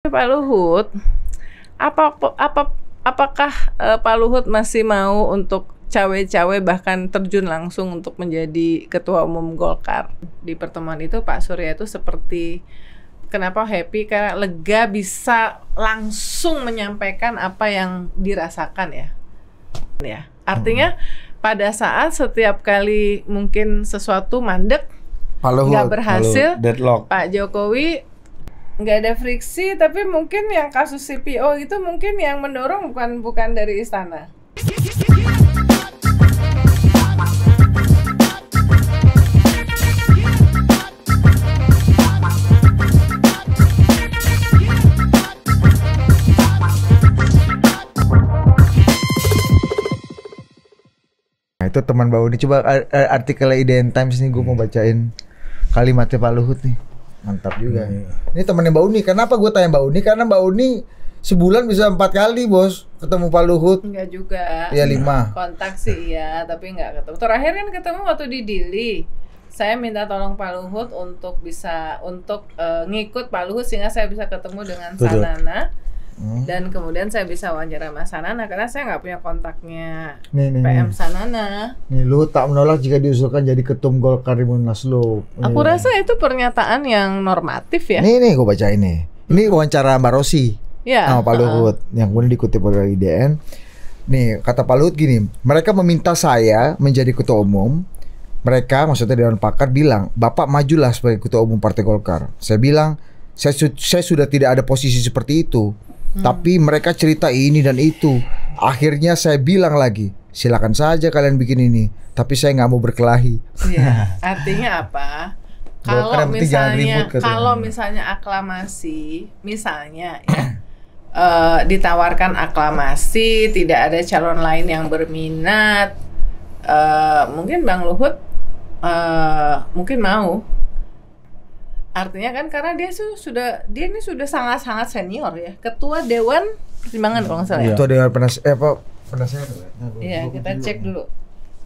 Pak Luhut, apa apa apakah uh, Pak Luhut masih mau untuk cawe-cawe bahkan terjun langsung untuk menjadi ketua umum Golkar? Di pertemuan itu Pak Surya itu seperti kenapa happy karena lega bisa langsung menyampaikan apa yang dirasakan ya. Ya, artinya hmm. pada saat setiap kali mungkin sesuatu mandek nggak berhasil, Pak Jokowi nggak ada friksi tapi mungkin yang kasus CPO itu mungkin yang mendorong bukan bukan dari istana Nah itu teman bau ini coba eh, eh, artikel IDN Times nih gue mau bacain kalimatnya Pak Luhut nih mantap juga hmm. ini temennya Mbak Uni kenapa gue tanya Mbak Uni karena Mbak Uni sebulan bisa empat kali bos ketemu Pak Luhut enggak juga ya lima kontak sih ya tapi enggak ketemu terakhir kan ketemu waktu di Dili saya minta tolong Pak Luhut untuk bisa untuk uh, ngikut Pak Luhut sehingga saya bisa ketemu dengan Betul. Sanana Hmm. dan kemudian saya bisa wawancara Mas Sanana karena saya nggak punya kontaknya nih, nih, PM nih. Sanana. Nih lu tak menolak jika diusulkan jadi ketum Golkar di Munaslup. Aku rasa itu pernyataan yang normatif ya. Nih nih gue baca ini. Ini wawancara Mbak Rosi ya, sama Pak Luhut uh. yang kemudian dikutip oleh IDN. Nih kata Pak Luhut gini, mereka meminta saya menjadi ketua umum mereka maksudnya Dewan Pakar bilang Bapak majulah sebagai Ketua Umum Partai Golkar Saya bilang saya, su saya sudah tidak ada posisi seperti itu Hmm. tapi mereka cerita ini dan itu. Akhirnya saya bilang lagi, silakan saja kalian bikin ini, tapi saya nggak mau berkelahi. Ya, artinya apa? Kalau misalnya kalau misalnya aklamasi, misalnya ya uh, ditawarkan aklamasi, tidak ada calon lain yang berminat. Uh, mungkin Bang Luhut uh, mungkin mau artinya kan karena dia su sudah dia ini sudah sangat-sangat senior ya ketua dewan pertimbangan kalau nggak salah ya. ketua dewan penas eh apa penasehat ya? nah, iya kita cek dulu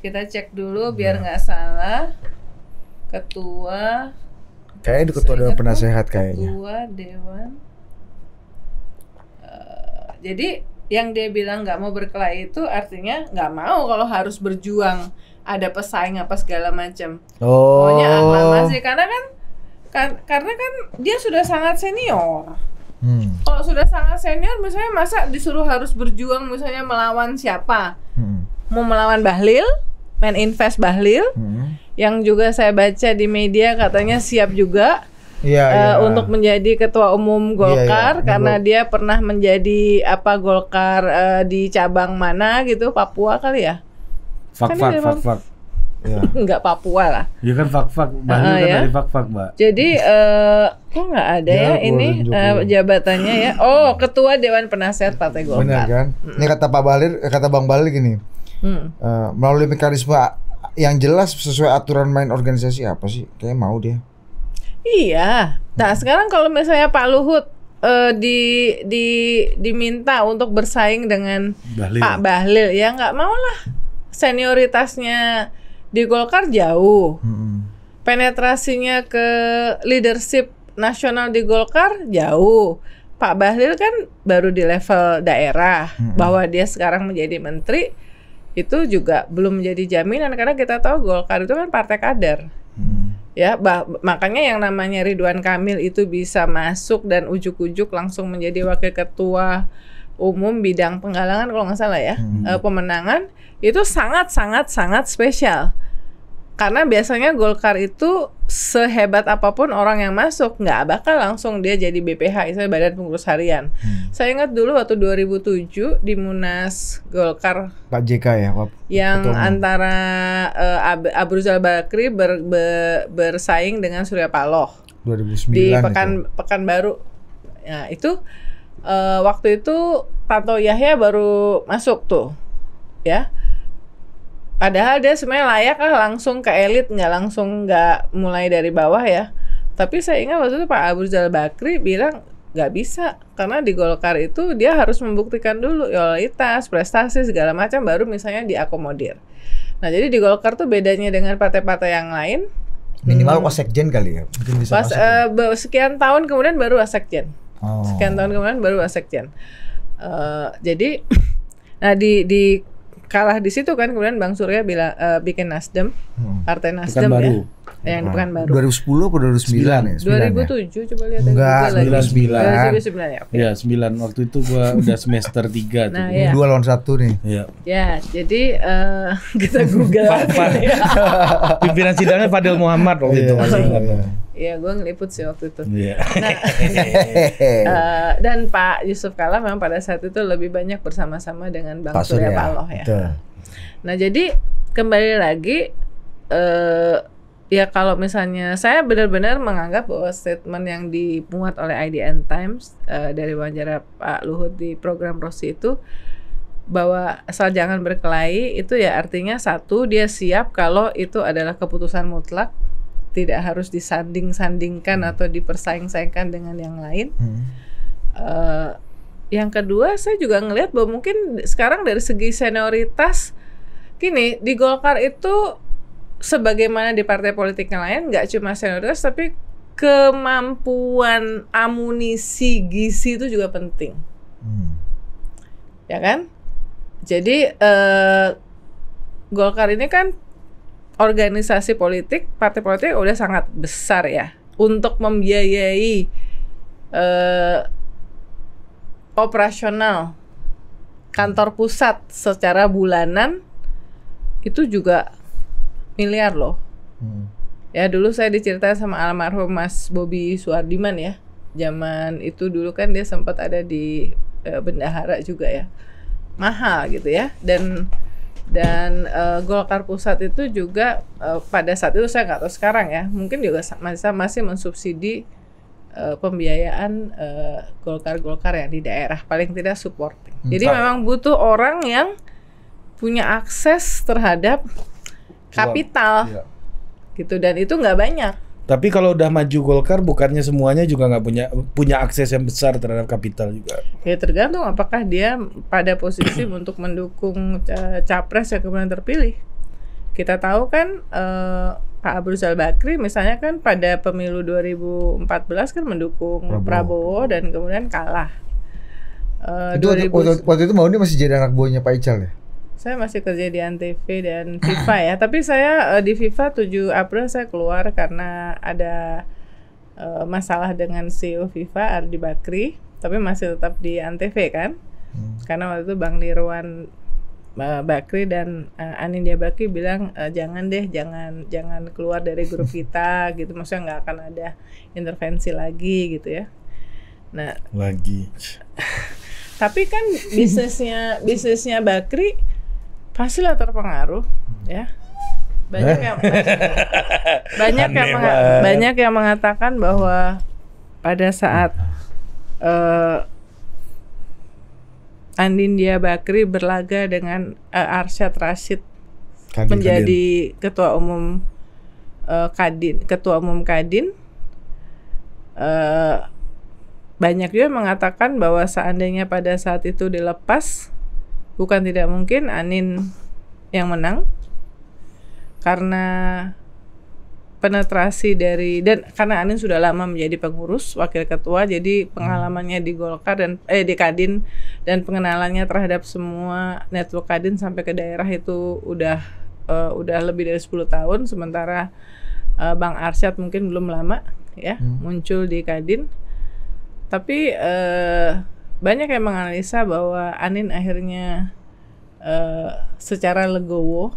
kita cek dulu iya. biar nggak ya. salah ketua kayaknya ketua dewan penasehat kan kayaknya ketua dewan uh, jadi yang dia bilang nggak mau berkelahi itu artinya nggak mau kalau harus berjuang ada pesaing apa segala macam oh. maunya aklamasi karena kan kan, karena kan dia sudah sangat senior. Hmm. Kalau sudah sangat senior, misalnya masa disuruh harus berjuang misalnya melawan siapa? Hmm. Mau melawan Bahlil, main invest Bahlil, hmm. yang juga saya baca di media katanya siap juga ya, uh, ya. untuk menjadi ketua umum iya, Golkar ya, ya. karena dia pernah menjadi apa Golkar uh, di cabang mana gitu Papua kali ya? Fak kan fak fak fak ya. nggak Papua lah. Ya kan fak-fak, uh, ah, kan ya? dari fak-fak, Mbak. Jadi uh, kok nggak ada ya, ya ini uh, jabatannya ya? Oh, Ketua Dewan Penasehat Partai Golkar. Benar kan? Hmm. Ini kata Pak Balir, eh, kata Bang Balir gini, hmm. uh, melalui mekanisme yang jelas sesuai aturan main organisasi apa sih? Kayaknya mau dia. Iya. Nah, hmm. sekarang kalau misalnya Pak Luhut uh, di di diminta untuk bersaing dengan Bahlil. Pak Bahlil ya nggak mau lah senioritasnya di Golkar jauh. Hmm. Penetrasinya ke leadership nasional di Golkar jauh. Pak Bahlil kan baru di level daerah hmm. bahwa dia sekarang menjadi menteri itu juga belum menjadi jaminan karena kita tahu Golkar itu kan partai kader. Hmm. Ya, bah, makanya yang namanya Ridwan Kamil itu bisa masuk dan ujuk-ujuk langsung menjadi wakil ketua umum bidang penggalangan kalau nggak salah ya hmm. pemenangan itu sangat sangat sangat spesial karena biasanya Golkar itu sehebat apapun orang yang masuk nggak bakal langsung dia jadi BPH itu Badan Pengurus Harian. Hmm. Saya ingat dulu waktu 2007 di Munas Golkar Pak JK ya Pak yang Ketua antara uh, Ab Abruzal Bakri ber, ber, bersaing dengan Surya Paloh 2009 di pekan ya, itu. baru Nah, eh, itu uh, waktu itu Tanto Yahya baru masuk tuh. Ya padahal dia sebenarnya layak lah langsung ke elit nggak langsung nggak mulai dari bawah ya tapi saya ingat waktu itu Pak Abu Jal Bakri bilang nggak bisa karena di Golkar itu dia harus membuktikan dulu loyalitas, prestasi segala macam baru misalnya diakomodir. Nah jadi di Golkar tuh bedanya dengan partai-partai yang lain minimal hmm, wasekjen kali ya mungkin bisa uh, sekian tahun kemudian baru wasekjen oh. sekian tahun kemudian baru wasekjen uh, eh, jadi nah di di kalah di situ kan kemudian Bang Surya bila uh, bikin Nasdem, hmm. partai Nasdem ya. Baru yang nah, bukan baru. 2010 atau 2009 9. ya? 2007 ya? coba lihat Enggak, 2009. 2009 ya. Okay. Ya, 9 waktu itu gua udah semester 3 nah, Ya. 2 lawan 1 nih. Iya. Ya, jadi uh, kita Google. Pimpinan sidangnya Fadil Muhammad waktu itu masih ingat. Iya, iya gue ngeliput sih waktu itu. Yeah. Nah, uh, dan Pak Yusuf Kala memang pada saat itu lebih banyak bersama-sama dengan Bang Surya Paloh ya. Betul. Nah, jadi kembali lagi uh, ya kalau misalnya saya benar-benar menganggap bahwa statement yang dimuat oleh IDN Times uh, dari wawancara Pak Luhut di program Rosi itu bahwa asal jangan berkelahi itu ya artinya satu dia siap kalau itu adalah keputusan mutlak tidak harus disanding-sandingkan hmm. atau dipersaing-saingkan dengan yang lain. Hmm. Uh, yang kedua saya juga ngelihat bahwa mungkin sekarang dari segi senioritas kini di Golkar itu sebagaimana di partai politik yang lain nggak cuma senioritas tapi kemampuan amunisi gizi itu juga penting hmm. ya kan jadi uh, Golkar ini kan organisasi politik partai politik udah sangat besar ya untuk membiayai uh, operasional kantor pusat secara bulanan itu juga miliar loh. Hmm. Ya dulu saya diceritain sama almarhum Mas Bobi Suardiman ya. Zaman itu dulu kan dia sempat ada di e, bendahara juga ya. Mahal gitu ya. Dan dan e, Golkar Pusat itu juga e, pada saat itu saya nggak tahu sekarang ya. Mungkin juga masih masih mensubsidi e, pembiayaan e, golkar-golkar yang di daerah paling tidak supporting. Jadi Entah. memang butuh orang yang punya akses terhadap kapital iya. gitu dan itu nggak banyak tapi kalau udah maju Golkar, bukannya semuanya juga nggak punya punya akses yang besar terhadap kapital juga? Ya tergantung apakah dia pada posisi untuk mendukung capres yang kemudian terpilih. Kita tahu kan uh, Pak Abu Rizal Bakri misalnya kan pada pemilu 2014 kan mendukung Prabowo, Prabowo dan kemudian kalah. Uh, itu 2000... waktu, waktu itu mau dia masih jadi anak buahnya Pak Ical ya? Saya masih kerja di Antv dan FIFA ya. Tapi saya uh, di FIFA 7 April saya keluar karena ada uh, masalah dengan CEO FIFA Ardi Bakri. Tapi masih tetap di Antv kan? Hmm. Karena waktu itu Bang Nirwan uh, eh, Bakri dan uh, Anindya Bakri bilang uh, jangan deh jangan jangan keluar dari grup kita gitu maksudnya nggak akan ada intervensi lagi gitu ya nah lagi tapi kan bisnisnya bisnisnya Bakri pastilah terpengaruh ya banyak yang eh. banyak yang banyak yang mengatakan bahwa pada saat uh, Andin Dia Bakri berlaga dengan uh, Arsyad Rashid Kadin, menjadi Kadin. ketua umum uh, Kadin, ketua umum Kadin. Uh, banyak juga mengatakan bahwa seandainya pada saat itu dilepas bukan tidak mungkin Anin yang menang karena penetrasi dari dan karena Anin sudah lama menjadi pengurus wakil ketua jadi hmm. pengalamannya di Golkar dan eh di Kadin dan pengenalannya terhadap semua network Kadin sampai ke daerah itu udah uh, udah lebih dari 10 tahun sementara uh, Bang Arsyad mungkin belum lama ya hmm. muncul di Kadin tapi uh, banyak yang menganalisa bahwa Anin akhirnya uh, secara legowo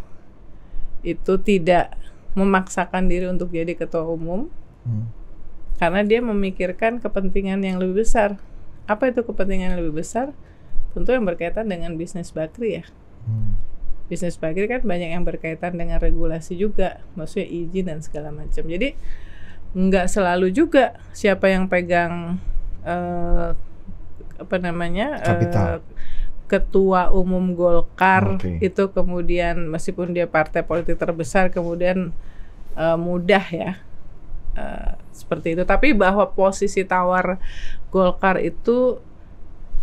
itu tidak memaksakan diri untuk jadi ketua umum hmm. karena dia memikirkan kepentingan yang lebih besar. Apa itu kepentingan yang lebih besar? Tentu yang berkaitan dengan bisnis bakri ya. Hmm. Bisnis bakri kan banyak yang berkaitan dengan regulasi juga, maksudnya izin dan segala macam. Jadi nggak selalu juga siapa yang pegang uh, apa namanya Uh, ketua umum Golkar okay. itu kemudian meskipun dia partai politik terbesar kemudian uh, mudah ya uh, seperti itu tapi bahwa posisi tawar Golkar itu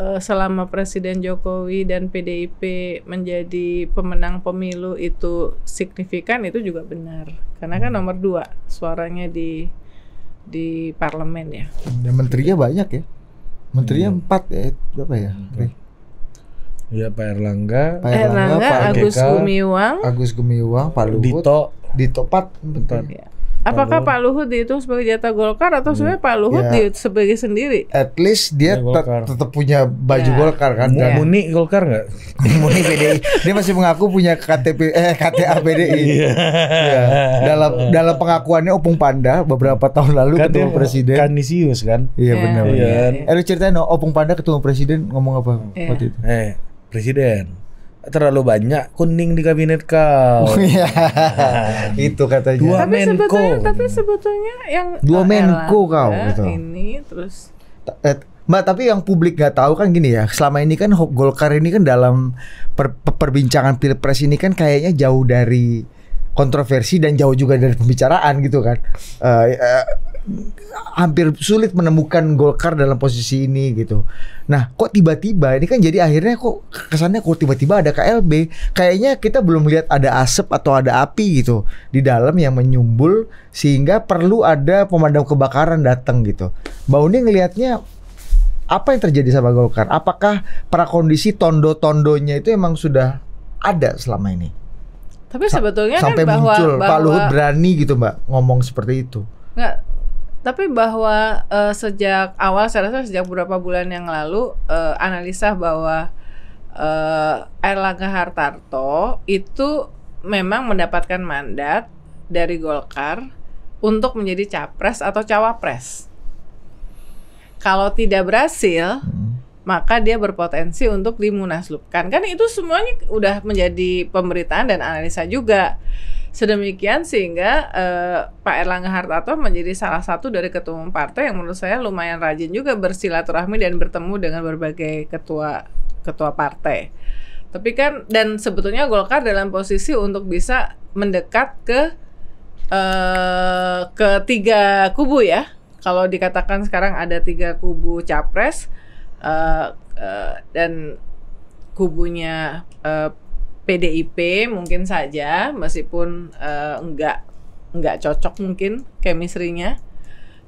uh, selama Presiden Jokowi dan PDIP menjadi pemenang pemilu itu signifikan itu juga benar karena kan nomor dua suaranya di di parlemen ya dan menterinya banyak ya menterinya hmm. empat ya berapa ya hmm. Ya Pak Erlangga, Pak Erlangga, Erlangga Pak Agus Gumiwang, Agus Gumiwang, Pak Luhut, Dito, Dito empat, bentar. Ya. Apakah Pak Luhut dihitung sebagai jatah Golkar atau hmm. sebenarnya Pak Luhut ya. sebagai sendiri? At least dia ya, tetap punya baju ya. Golkar kan? Ya. Muni Golkar nggak? Muni PDI. Dia masih mengaku punya KTP eh KTA PDI. Iya. ya. Dalam dalam pengakuannya Opung Panda beberapa tahun lalu kan ketemu presiden. Kanisius kan? Iya ya, benar. Iya. Kan? Eh lu ceritain no, Opung Panda ketua presiden ngomong apa ya. waktu itu? Eh presiden terlalu banyak kuning di kabinet kau. Iya. itu katanya. Dua tapi menko. Sebetulnya, tapi sebetulnya yang dua oh, menko kau eh, gitu. Ini terus eh, Mbak, tapi yang publik nggak tahu kan gini ya. Selama ini kan Golkar ini kan dalam per, perbincangan Pilpres ini kan kayaknya jauh dari kontroversi dan jauh juga dari pembicaraan gitu kan. Uh, uh, hampir sulit menemukan Golkar dalam posisi ini gitu. Nah, kok tiba-tiba ini kan jadi akhirnya kok kesannya kok tiba-tiba ada KLB. Kayaknya kita belum lihat ada asap atau ada api gitu di dalam yang menyumbul sehingga perlu ada pemadam kebakaran datang gitu. Mbak Uni ngelihatnya apa yang terjadi sama Golkar? Apakah prakondisi tondo-tondonya itu emang sudah ada selama ini? Tapi sebetulnya Sa kan sampai bahwa, muncul bahwa, Pak Luhut berani gitu, Mbak, ngomong seperti itu. Enggak, tapi bahwa uh, sejak awal saya rasa sejak beberapa bulan yang lalu uh, analisa bahwa uh, Erlangga Hartarto itu memang mendapatkan mandat dari Golkar untuk menjadi capres atau cawapres. Kalau tidak berhasil, hmm. maka dia berpotensi untuk dimunaslupkan. Kan itu semuanya udah menjadi pemberitaan dan analisa juga. Sedemikian sehingga eh, Pak Erlangga Hartarto menjadi salah satu dari ketua umum partai yang menurut saya lumayan rajin juga bersilaturahmi dan bertemu dengan berbagai ketua ketua partai. Tapi kan dan sebetulnya Golkar dalam posisi untuk bisa mendekat ke eh, ketiga kubu ya. Kalau dikatakan sekarang ada tiga kubu capres eh, eh, dan kubunya eh, PDIP mungkin saja meskipun uh, enggak enggak cocok mungkin kemistrinya.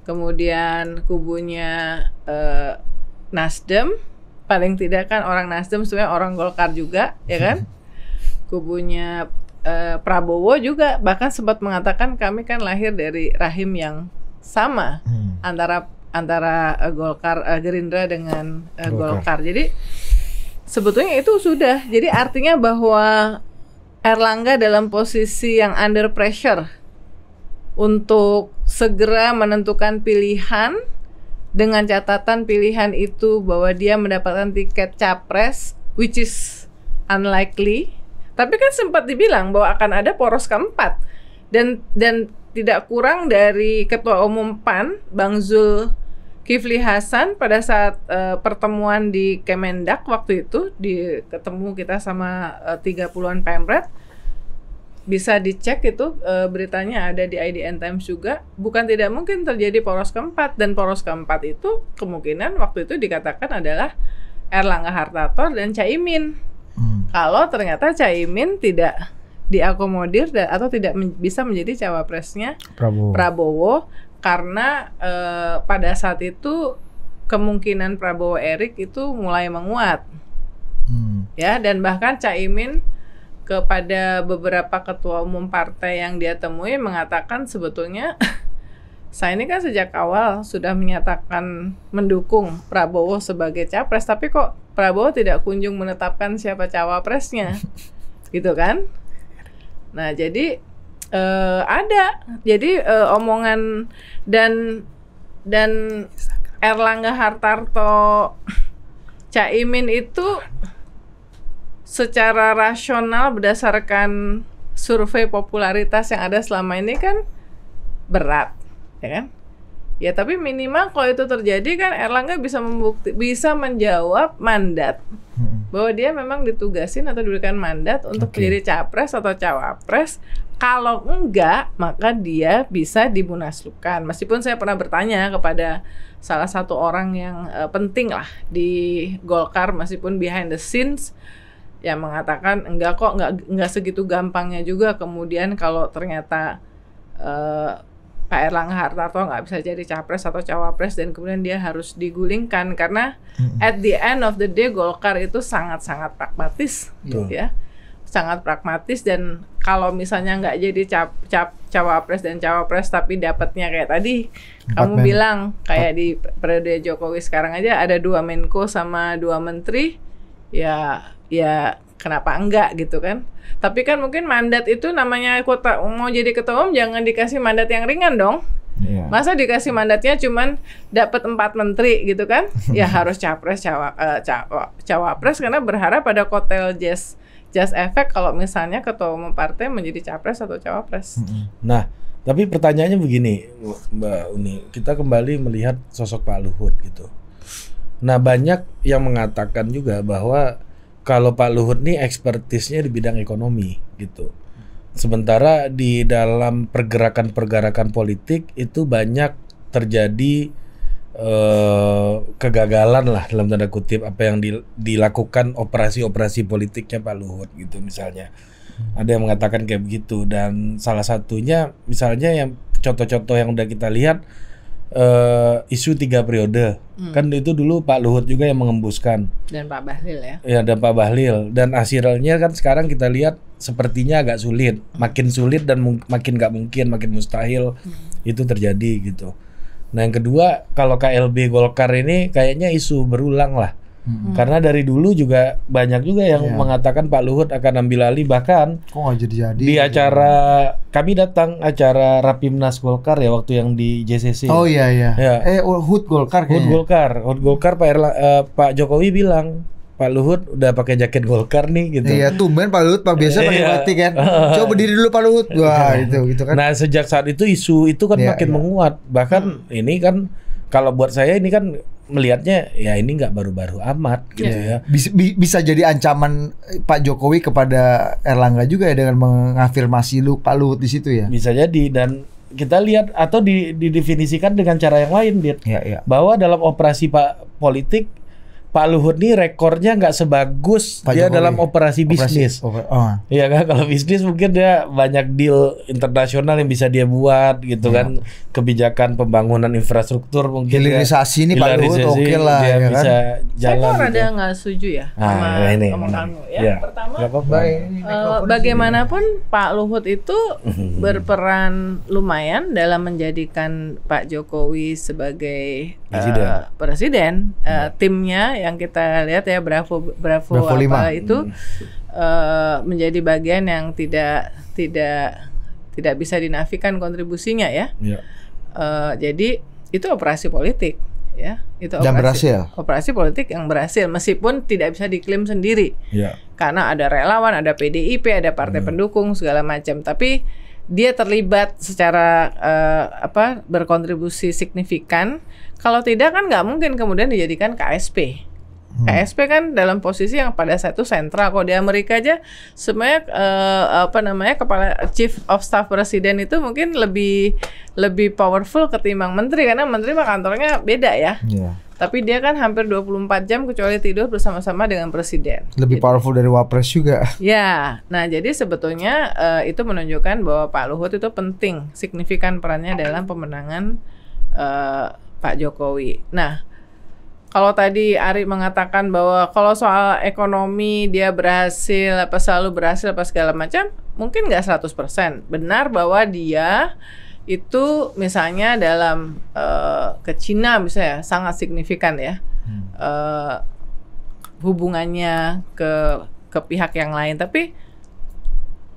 Kemudian kubunya uh, Nasdem paling tidak kan orang Nasdem sebenarnya orang Golkar juga ya kan. Kubunya uh, Prabowo juga bahkan sempat mengatakan kami kan lahir dari rahim yang sama hmm. antara antara uh, Golkar uh, Gerindra dengan uh, Golkar. Golkar. Jadi sebetulnya itu sudah. Jadi artinya bahwa Erlangga dalam posisi yang under pressure untuk segera menentukan pilihan dengan catatan pilihan itu bahwa dia mendapatkan tiket capres which is unlikely. Tapi kan sempat dibilang bahwa akan ada poros keempat dan dan tidak kurang dari ketua umum PAN Bang Zul Kifli Hasan pada saat uh, pertemuan di Kemendak waktu itu di ketemu kita sama uh, puluhan an Pemret bisa dicek itu uh, beritanya ada di IDN Times juga bukan tidak mungkin terjadi poros keempat dan poros keempat itu kemungkinan waktu itu dikatakan adalah Erlangga Hartarto dan Caimin hmm. kalau ternyata Caimin tidak diakomodir atau tidak men bisa menjadi cawapresnya Prabowo. Prabowo karena uh, pada saat itu kemungkinan Prabowo Erik itu mulai menguat. Hmm. Ya, dan bahkan Caimin kepada beberapa ketua umum partai yang dia temui mengatakan sebetulnya saya ini kan sejak awal sudah menyatakan mendukung Prabowo sebagai capres, tapi kok Prabowo tidak kunjung menetapkan siapa cawapresnya. gitu kan? Nah, jadi uh, ada jadi uh, omongan dan dan Erlangga Hartarto Caimin itu secara rasional berdasarkan survei popularitas yang ada selama ini kan berat ya kan ya tapi minimal kalau itu terjadi kan Erlangga bisa membukti bisa menjawab mandat hmm bahwa dia memang ditugasin atau diberikan mandat untuk okay. menjadi capres atau cawapres. Kalau enggak, maka dia bisa dimunaslukan. Meskipun saya pernah bertanya kepada salah satu orang yang uh, penting lah di Golkar, meskipun behind the scenes, yang mengatakan enggak kok, enggak enggak segitu gampangnya juga. Kemudian kalau ternyata uh, Pak Erlangga Hartarto nggak bisa jadi capres atau cawapres dan kemudian dia harus digulingkan karena hmm. at the end of the day Golkar itu sangat-sangat pragmatis gitu Betul. ya sangat pragmatis dan kalau misalnya nggak jadi cap, cap cawapres dan cawapres tapi dapatnya kayak tadi Empat kamu men. bilang kayak Empat. di periode Jokowi sekarang aja ada dua menko sama dua menteri ya ya kenapa enggak gitu kan tapi kan mungkin mandat itu namanya kota mau jadi ketua umum jangan dikasih mandat yang ringan dong Yeah. Masa dikasih mandatnya cuman dapat empat menteri gitu kan? Ya harus capres cawa, uh, eh, cawa, oh, cawapres karena berharap pada kotel jazz jazz efek kalau misalnya ketua umum partai menjadi capres atau cawapres. Nah, tapi pertanyaannya begini, Mbak Uni, kita kembali melihat sosok Pak Luhut gitu. Nah, banyak yang mengatakan juga bahwa kalau Pak Luhut nih ekspertisnya di bidang ekonomi gitu. Sementara di dalam pergerakan-pergerakan politik itu banyak terjadi eh, kegagalan lah dalam tanda kutip apa yang dilakukan operasi-operasi politiknya Pak Luhut gitu misalnya. Ada yang mengatakan kayak begitu dan salah satunya misalnya yang contoh-contoh yang udah kita lihat uh, isu tiga periode. Hmm. Kan itu dulu Pak Luhut juga yang mengembuskan. Dan Pak Bahlil ya. Ya dan Pak Bahlil dan hasilnya kan sekarang kita lihat sepertinya agak sulit, hmm. makin sulit dan makin nggak mungkin, makin mustahil hmm. itu terjadi gitu. Nah yang kedua kalau KLB Golkar ini kayaknya isu berulang lah. Hmm. Karena dari dulu juga banyak juga yang yeah. mengatakan Pak Luhut akan ambil alih bahkan kok gak jadi-jadi di gitu? acara kami datang acara Rapimnas Golkar ya waktu yang di JCC. Oh iya iya. Ya. Eh oh, Hut Golkar kayaknya. Hut Golkar, Hut Golkar Pak Erla, uh, Pak Jokowi bilang Pak Luhut udah pakai jaket Golkar nih gitu. Iya, tumben Pak Luhut Pak biasa pakai iya. batik kan. Coba berdiri dulu Pak Luhut. Iya. Wah, itu gitu kan. Nah, sejak saat itu isu itu kan ya, makin ya. menguat. Bahkan hmm. ini kan kalau buat saya ini kan melihatnya ya ini nggak baru-baru amat gitu yeah. ya. Bisa, bisa jadi ancaman eh, Pak Jokowi kepada Erlangga juga ya dengan mengafirmasi lu Pak Luhut di situ ya. Bisa jadi dan kita lihat atau didefinisikan dengan cara yang lain, Dit. Yeah, yeah. Bahwa dalam operasi Pak politik Pak Luhut ini rekornya nggak sebagus Pak dia Jokowi. dalam operasi bisnis. Oh. Iya oh. kan kalau bisnis mungkin dia banyak deal internasional yang bisa dia buat gitu ya. kan kebijakan pembangunan infrastruktur mungkin hilirisasi ini Pak Luhut oke okay lah dia ya bisa kan? jalan. Saya kok gitu. ada nggak setuju ya nah, sama nah, ini, ngomong kamu ya. ya. Pertama apa -apa. Uh, bagaimanapun ya. Pak Luhut itu berperan lumayan dalam menjadikan Pak Jokowi sebagai presiden, uh, presiden uh, hmm. timnya yang kita lihat ya Bravo Bravo, Bravo apa 5. itu uh, menjadi bagian yang tidak tidak tidak bisa dinafikan kontribusinya ya. ya. Uh, jadi itu operasi politik ya itu operasi, yang berhasil. operasi politik yang berhasil meskipun tidak bisa diklaim sendiri ya. karena ada relawan ada PDIP ada partai hmm. pendukung segala macam tapi dia terlibat secara uh, apa berkontribusi signifikan kalau tidak kan nggak mungkin kemudian dijadikan KSP. Hmm. KSP kan dalam posisi yang pada saat itu sentral. Kalau di Amerika aja sebenarnya eh, apa namanya kepala chief of staff presiden itu mungkin lebih lebih powerful ketimbang menteri karena menteri mah kantornya beda ya. Yeah. Tapi dia kan hampir 24 jam kecuali tidur bersama-sama dengan presiden. Lebih gitu. powerful dari Wapres juga. Ya, nah jadi sebetulnya uh, itu menunjukkan bahwa Pak Luhut itu penting, signifikan perannya dalam pemenangan uh, Pak Jokowi. Nah, kalau tadi Ari mengatakan bahwa kalau soal ekonomi dia berhasil apa selalu berhasil apa segala macam, mungkin nggak 100%. Benar bahwa dia itu misalnya dalam uh, ke Cina misalnya sangat signifikan ya. Hmm. Uh, hubungannya ke ke pihak yang lain, tapi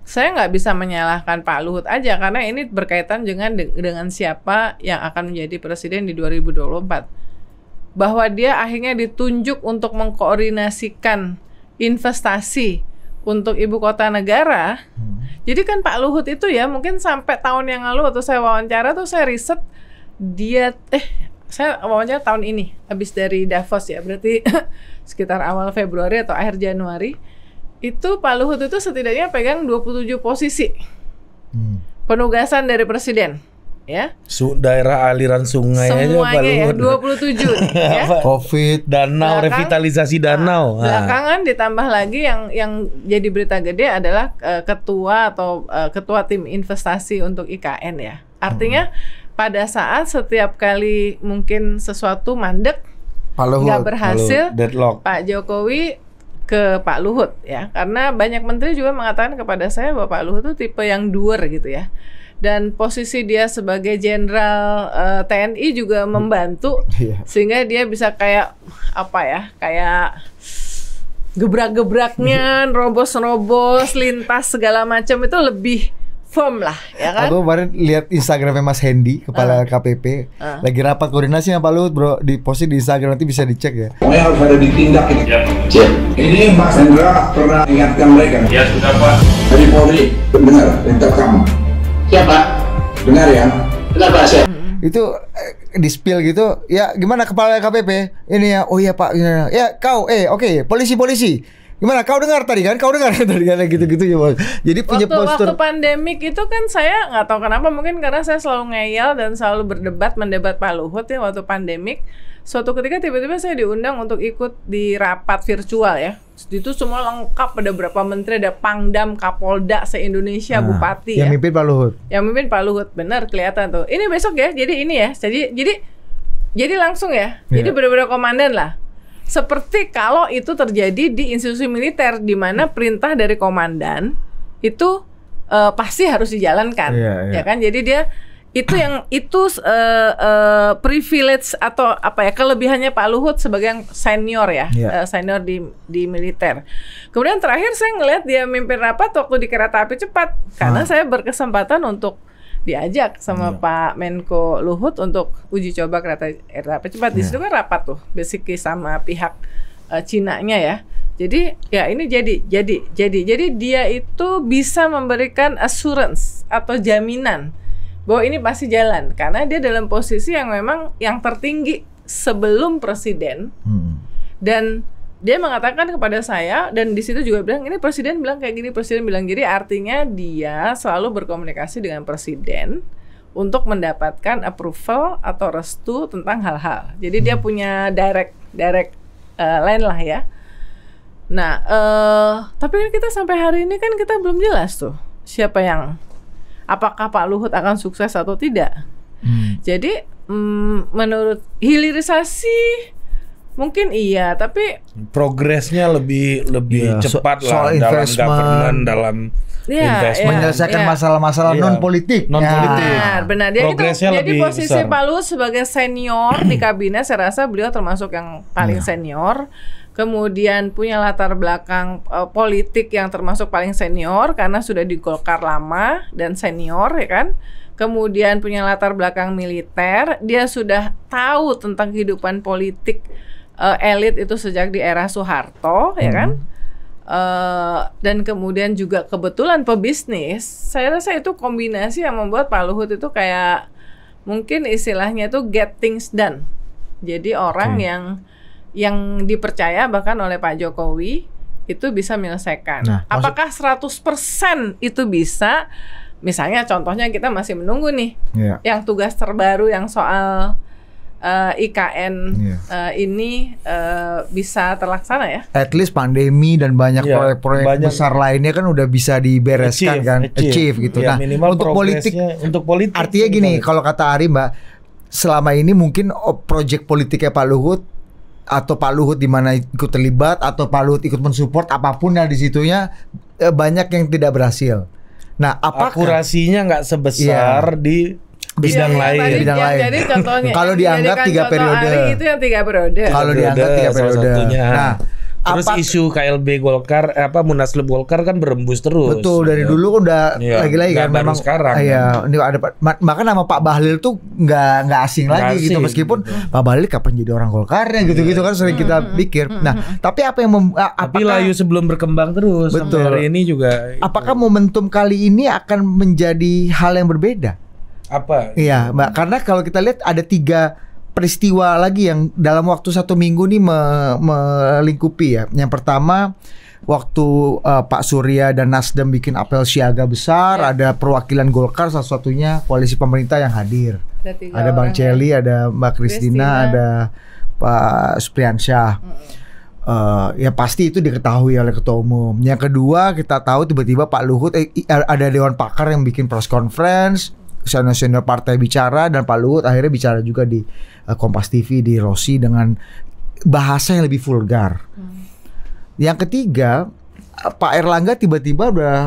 saya nggak bisa menyalahkan Pak Luhut aja karena ini berkaitan dengan dengan siapa yang akan menjadi presiden di 2024 bahwa dia akhirnya ditunjuk untuk mengkoordinasikan investasi untuk ibu kota negara. Hmm. Jadi kan Pak Luhut itu ya mungkin sampai tahun yang lalu atau saya wawancara tuh saya riset dia eh saya wawancara tahun ini habis dari Davos ya berarti sekitar awal Februari atau akhir Januari itu Pak Luhut itu setidaknya pegang 27 posisi hmm. penugasan dari presiden ya. Su daerah aliran sungai Semuanya aja Pak ya, Luhut. ya 27 ya. Covid, danau, Belakang, revitalisasi nah, danau. Nah, belakangan ditambah lagi yang yang jadi berita gede adalah uh, ketua atau uh, ketua tim investasi untuk IKN ya. Artinya hmm. pada saat setiap kali mungkin sesuatu mandek nggak berhasil, deadlock Pak Jokowi ke Pak Luhut ya karena banyak menteri juga mengatakan kepada saya bahwa Pak Luhut itu tipe yang doer gitu ya dan posisi dia sebagai jenderal uh, eh, TNI juga membantu yeah. sehingga dia bisa kayak apa ya kayak gebrak-gebraknya, robos-robos, lintas segala macam itu lebih firm lah ya kan aku kemarin lihat Instagramnya Mas Hendy kepala uh. Ah. KPP uh. Ah. lagi rapat koordinasi sama Luhut bro di posting di Instagram nanti bisa dicek ya pokoknya harus ada ditindak ini ya. ini Mas Hendra pernah ingatkan mereka ya sudah Pak dari Polri benar dengar kamu ya, ya Pak benar ya benar Pak saya itu eh, di spill gitu ya gimana kepala KPP ini ya oh iya pak ya, ya kau eh oke okay. polisi polisi Gimana? Kau dengar tadi kan? Kau dengar tadi kan gitu-gitu ya bang. Jadi punya waktu, postur. Waktu pandemik itu kan saya nggak tahu kenapa mungkin karena saya selalu ngeyel dan selalu berdebat mendebat Pak Luhut ya waktu pandemik. Suatu ketika tiba-tiba saya diundang untuk ikut di rapat virtual ya. Itu semua lengkap ada berapa menteri, ada Pangdam, Kapolda se-Indonesia, nah, Bupati yang ya. Yang mimpin Pak Luhut. Yang mimpin Pak Luhut, benar kelihatan tuh. Ini besok ya. Jadi ini ya. Jadi jadi jadi langsung ya. Yeah. Jadi iya. benar-benar komandan lah seperti kalau itu terjadi di institusi militer di mana hmm. perintah dari komandan itu uh, pasti harus dijalankan, yeah, yeah. ya kan? Jadi dia itu yang itu uh, uh, privilege atau apa ya kelebihannya Pak Luhut sebagai yang senior ya yeah. Iya. uh, senior di di militer. Kemudian terakhir saya ngelihat dia mimpin rapat waktu di kereta api cepat karena ah. saya berkesempatan untuk diajak sama iya. Pak Menko Luhut untuk uji coba kereta kereta cepat. Di iya. situ kan rapat tuh, basically sama pihak uh, Cina-nya ya. Jadi ya ini jadi jadi jadi jadi dia itu bisa memberikan assurance atau jaminan bahwa ini pasti jalan karena dia dalam posisi yang memang yang tertinggi sebelum presiden hmm. dan dia mengatakan kepada saya dan di situ juga bilang ini presiden bilang kayak gini presiden bilang gini artinya dia selalu berkomunikasi dengan presiden untuk mendapatkan approval atau restu tentang hal-hal jadi dia hmm. punya direct direct uh, line lah ya nah uh, tapi kan kita sampai hari ini kan kita belum jelas tuh siapa yang apakah Pak Luhut akan sukses atau tidak hmm. jadi mm, menurut hilirisasi Mungkin iya, tapi progresnya lebih lebih iya, cepat so, lah dalam dalam yeah, iya, iya. menyelesaikan masalah-masalah yeah. non politik. Non politik. Ya. Benar, nah. benar. Dia itu, jadi posisi besar. Palu sebagai senior di kabinet saya rasa beliau termasuk yang paling yeah. senior. Kemudian punya latar belakang uh, politik yang termasuk paling senior karena sudah di Golkar lama dan senior ya kan kemudian punya latar belakang militer, dia sudah tahu tentang kehidupan politik uh, elit itu sejak di era Soeharto ya hmm. ya kan uh, dan kemudian juga kebetulan pebisnis saya rasa itu kombinasi yang membuat Pak Luhut itu kayak mungkin istilahnya itu get things done jadi orang hmm. yang yang dipercaya bahkan oleh Pak Jokowi itu bisa menyelesaikan. Nah, Apakah 100% itu bisa? Misalnya contohnya kita masih menunggu nih yeah. yang tugas terbaru yang soal uh, eh, IKN yeah. Iya. uh, ini uh, bisa terlaksana ya? At least pandemi dan banyak iya, proyek-proyek yeah, besar lainnya kan udah bisa dibereskan achieve, kan, achieve, achieve gitu. Yeah, nah, untuk politik, untuk politik artinya gini, kalau kata Ari Mbak, selama ini mungkin oh, proyek politiknya Pak Luhut atau Pak Luhut di mana ikut terlibat atau Pak Luhut ikut mensupport apapun yang disitunya eh, banyak yang tidak berhasil. Nah, apakah akurasinya nggak sebesar yeah. di Iya, bidang ya, lain bidang yang lain jadi contohnya kalau dianggap kan tiga periode Ari itu yang tiga periode kalau dianggap tiga periode nah Terus apa, isu KLB Golkar eh, apa munaslub Golkar kan berembus terus. Betul dari ya. dulu udah ya, lagi-lagi kan memang sekarang. Iya, kan. ini ada bahkan nama Pak Bahlil tuh nggak nggak asing gak lagi gitu. asing, gitu meskipun hmm. Pak Bahlil kapan jadi orang Golkarnya gitu-gitu kan sering kita mm, mm, pikir. Mm, nah, tapi apa yang mem, apakah, tapi layu sebelum berkembang terus betul. sampai hari ini juga. Itu. Apakah momentum kali ini akan menjadi hal yang berbeda? apa? Iya, gitu. Mbak. Karena kalau kita lihat ada tiga peristiwa lagi yang dalam waktu satu minggu nih melingkupi ya. Yang pertama waktu uh, Pak Surya dan Nasdem bikin apel siaga besar, iya. ada perwakilan Golkar salah satunya koalisi pemerintah yang hadir. Ada, ada Bang ya. Celi, ya. ada Mbak Kristina, ada Pak Supriyansyah. Mm -mm. Uh, eh, ya pasti itu diketahui oleh ketua umum. Yang kedua kita tahu tiba-tiba Pak Luhut eh, ada dewan pakar yang bikin press conference senior-senior partai bicara dan Pak Luhut akhirnya bicara juga di uh, Kompas TV di Rossi dengan bahasa yang lebih vulgar. Hmm. Yang ketiga, eh, Pak Erlangga tiba-tiba udah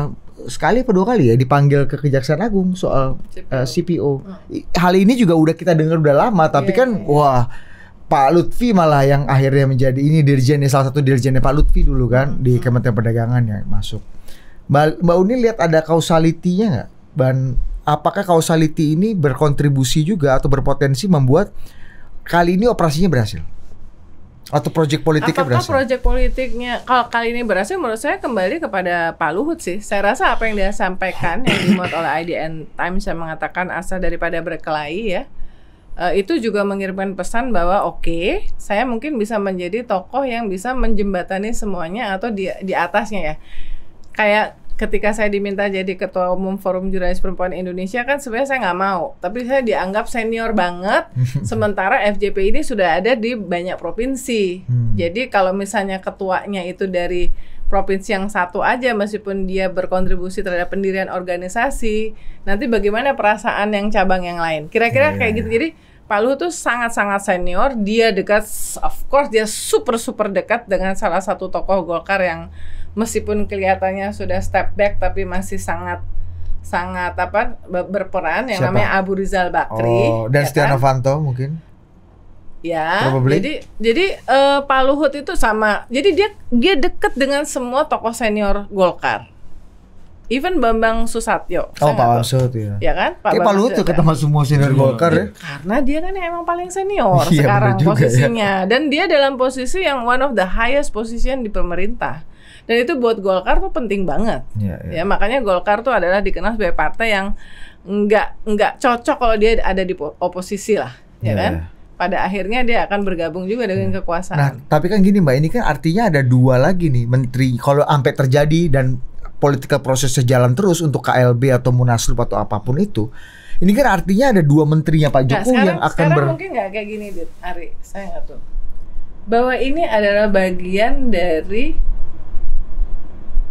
sekali atau dua kali ya dipanggil ke Kejaksaan Agung soal CPO. Uh, eh, CPO. Hmm. Hal ini juga udah kita dengar udah lama, tapi yeah, kan yeah. Iya. wah Pak Lutfi malah yang akhirnya menjadi ini dirjennya salah satu dirjennya Pak Lutfi dulu kan hmm. di Kementerian Perdagangan yang masuk. Mbak, Mbak Uni lihat ada kausalitinya nggak? apakah causality ini berkontribusi juga atau berpotensi membuat kali ini operasinya berhasil? Atau proyek politiknya Apakah berhasil? proyek politiknya kalau kali ini berhasil menurut saya kembali kepada Pak Luhut sih. Saya rasa apa yang dia sampaikan yang dimuat oleh IDN Times saya mengatakan asal daripada berkelahi ya. Eh, itu juga mengirimkan pesan bahwa oke, okay, saya mungkin bisa menjadi tokoh yang bisa menjembatani semuanya atau di di atasnya ya. Kayak ketika saya diminta jadi ketua umum forum jurnalis perempuan Indonesia kan sebenarnya saya nggak mau tapi saya dianggap senior banget sementara FJP ini sudah ada di banyak provinsi hmm. jadi kalau misalnya ketuanya itu dari provinsi yang satu aja meskipun dia berkontribusi terhadap pendirian organisasi nanti bagaimana perasaan yang cabang yang lain kira-kira yeah. kayak iya. gitu jadi Pak Luhut tuh sangat-sangat senior dia dekat of course dia super super dekat dengan salah satu tokoh Golkar yang meskipun kelihatannya sudah step back tapi masih sangat sangat apa berperan yang Siapa? namanya Abu Rizal Bakri oh, dan ya Setia kan? mungkin ya Probably. jadi jadi uh, Pak Luhut itu sama jadi dia dia deket dengan semua tokoh senior Golkar even Bambang Susatyo oh Pak Susatyo ya ya kan Pak, Pak Luhut tuh ketemu kan? semua senior hmm. Golkar iya. ya karena dia kan emang paling senior iya, sekarang ya. posisinya ya. dan dia dalam posisi yang one of the highest position di pemerintah dan itu buat Golkar tuh penting banget yeah, yeah. ya makanya Golkar tuh adalah dikenal sebagai partai yang nggak nggak cocok kalau dia ada di oposisi lah ya yeah, kan yeah pada akhirnya dia akan bergabung juga dengan iya. kekuasaan. Nah, tapi kan gini Mbak, ini kan artinya ada dua lagi nih menteri kalau sampai terjadi dan politikal proses sejalan terus untuk KLB atau Munaslup atau apapun itu. Ini kan artinya ada dua menterinya Pak nah, Jokowi nah, sekarang, yang akan sekarang mungkin nggak kayak gini, Dit. Ari, saya nggak tahu. Bahwa ini adalah bagian dari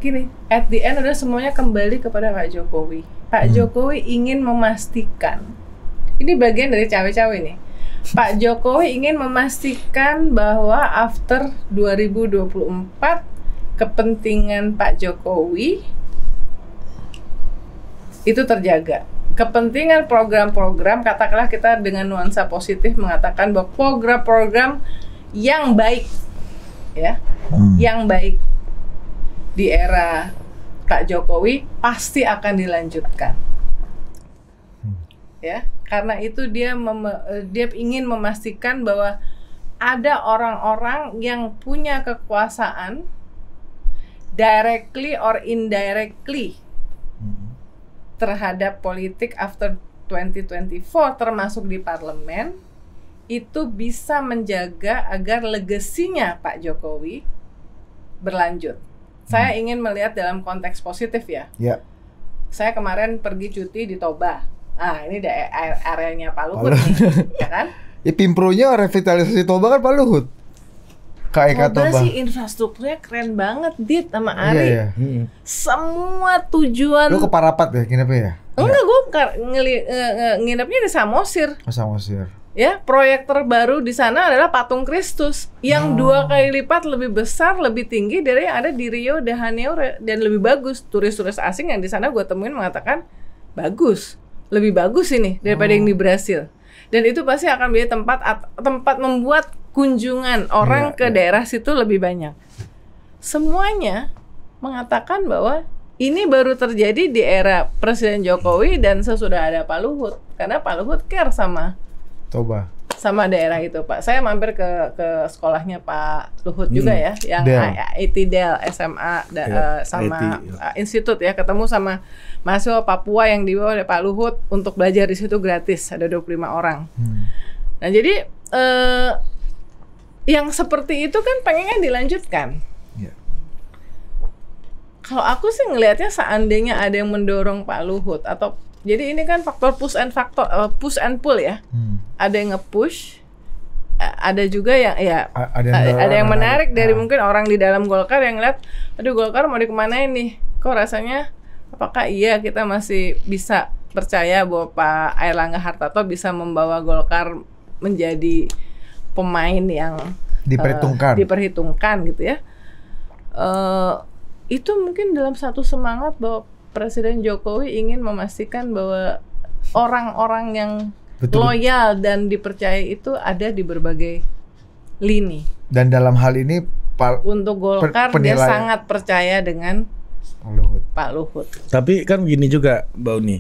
gini, at the end adalah semuanya kembali kepada Pak Jokowi. Pak hmm. Jokowi ingin memastikan, ini bagian dari cawe-cawe nih. Pak Jokowi ingin memastikan bahwa after 2024 kepentingan Pak Jokowi itu terjaga. Kepentingan program-program katakanlah kita dengan nuansa positif mengatakan bahwa program-program yang baik ya, hmm. yang baik di era Pak Jokowi pasti akan dilanjutkan. Ya, karena itu dia eh, dia ingin memastikan bahwa ada orang-orang yang punya kekuasaan directly or indirectly terhadap politik after 2024 termasuk di parlemen itu bisa menjaga agar legasinya Pak Jokowi berlanjut. Saya hmm. ingin melihat dalam konteks positif ya. Yeah. Saya kemarin pergi cuti di Toba. Ah, ini daerah areanya Pak Luhut nih, ya kan? Ya pimprunya revitalisasi Toba kan Pak Luhut. KEK Toba. Toba sih infrastrukturnya keren banget, Dit sama iya, Ari. Iya, iya. Hmm. Semua tujuan. Lu ke Parapat ya, nginepnya ya? Enggak, gue eh, eh, nginepnya di Samosir. Oh, Samosir ya proyek terbaru di sana adalah patung Kristus yang oh. dua kali lipat lebih besar lebih tinggi dari yang ada di Rio de Janeiro dan lebih bagus turis-turis asing yang di sana gue temuin mengatakan bagus lebih bagus ini daripada oh. yang di Brasil dan itu pasti akan menjadi tempat tempat membuat kunjungan orang yeah, ke yeah. daerah situ lebih banyak semuanya mengatakan bahwa ini baru terjadi di era Presiden Jokowi dan sesudah ada Pak Luhut karena Pak Luhut care sama Toba sama daerah itu Pak. Saya mampir ke ke sekolahnya Pak Luhut hmm. juga ya, yang IT SMA da, ya, eh, sama IT, ya. uh, eh, institut ya, ketemu sama mahasiswa Papua yang dibawa oleh Pak Luhut untuk belajar di situ gratis, ada 25 orang. Hmm. Nah, jadi uh, yang seperti itu kan pengennya dilanjutkan. Ya. Kalau aku sih ngelihatnya seandainya ada yang mendorong Pak Luhut atau jadi ini kan faktor push and faktor uh, eh, push and pull ya. Hmm. Ada yang nge-push, ada juga yang ya A ada yang, ada yang menarik, menarik ah. dari nah. mungkin orang di dalam Golkar yang lihat, aduh Golkar mau dikemanain nih? Kok rasanya apakah iya kita masih bisa percaya bahwa Pak Airlangga Hartarto bisa membawa Golkar menjadi pemain yang eh, diperhitungkan, uh, diperhitungkan gitu ya. Uh, itu mungkin dalam satu semangat bahwa Presiden Jokowi ingin memastikan bahwa orang-orang yang Betul. loyal dan dipercaya itu ada di berbagai lini. Dan dalam hal ini Pak untuk Golkar dia sangat percaya dengan Luhut. Pak Luhut. Tapi kan begini juga Mbak Uni.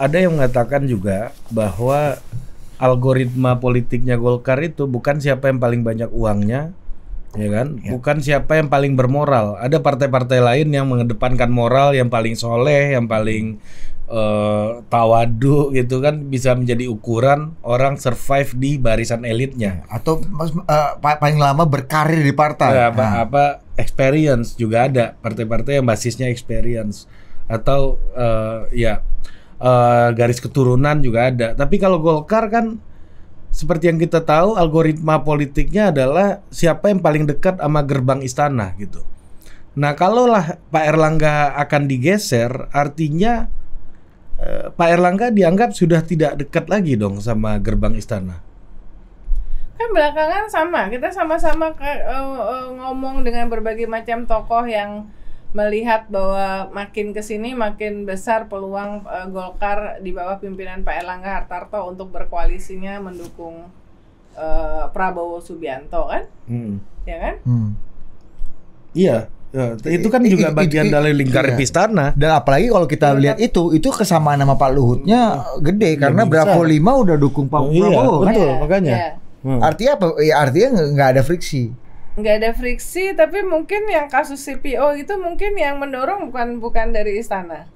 Ada yang mengatakan juga bahwa algoritma politiknya Golkar itu bukan siapa yang paling banyak uangnya, ya kan? Ya. Bukan siapa yang paling bermoral. Ada partai-partai lain yang mengedepankan moral yang paling soleh, yang paling uh, tawadu gitu kan bisa menjadi ukuran orang survive di barisan elitnya. Ya, atau uh, paling lama berkarir di partai. Ya, apa, ah. apa experience juga ada partai-partai yang basisnya experience atau uh, ya uh, garis keturunan juga ada. Tapi kalau Golkar kan seperti yang kita tahu algoritma politiknya adalah siapa yang paling dekat sama gerbang istana gitu. Nah, kalaulah Pak Erlangga akan digeser, artinya eh, Pak Erlangga dianggap sudah tidak dekat lagi dong sama gerbang istana. Kan belakangan sama, kita sama-sama uh, uh, ngomong dengan berbagai macam tokoh yang melihat bahwa makin ke sini makin besar peluang uh, Golkar di bawah pimpinan Pak Erlangga Hartarto untuk berkoalisinya mendukung uh, Prabowo Subianto kan? Hmm. Ya kan? Hmm. Iya, Ya, itu kan juga bagian dari lingkar iya. istana. Dan apalagi kalau kita iya, lihat kan? itu, itu kesamaan nama Pak Luhutnya hmm. gede ya, karena berapa lima udah dukung Pak oh, Prabowo. Iya, kan? Betul, makanya. ya. Hmm. Artinya apa? Ya, artinya nggak ada friksi nggak ada friksi tapi mungkin yang kasus CPO itu mungkin yang mendorong bukan bukan dari istana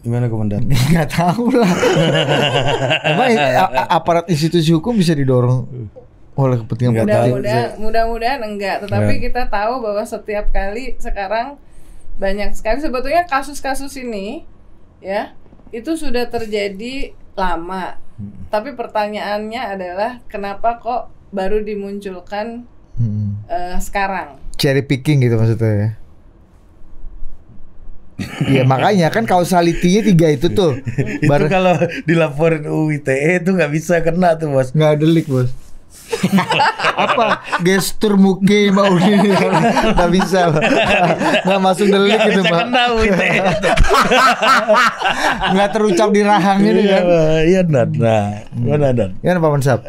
gimana komandan nggak tahu lah emang aparat institusi hukum bisa didorong oleh kepentingan mudah-mudahan mudah-mudahan enggak tetapi ya. kita tahu bahwa setiap kali sekarang banyak sekali sebetulnya kasus-kasus ini ya itu sudah terjadi lama Hmm. Tapi pertanyaannya adalah kenapa kok baru dimunculkan hmm. uh, sekarang? Cherry picking gitu maksudnya ya? Iya makanya kan kausalitinya tiga itu tuh. itu kalau dilaporin UITE itu nggak bisa kena tuh bos. Nggak delik bos. apa gestur muke mau ini nggak bisa nggak masuk delik gitu pak nggak terucap di rahang ini ya iya, kan? iya nad nah hmm. mana dan kan iya, pak mansap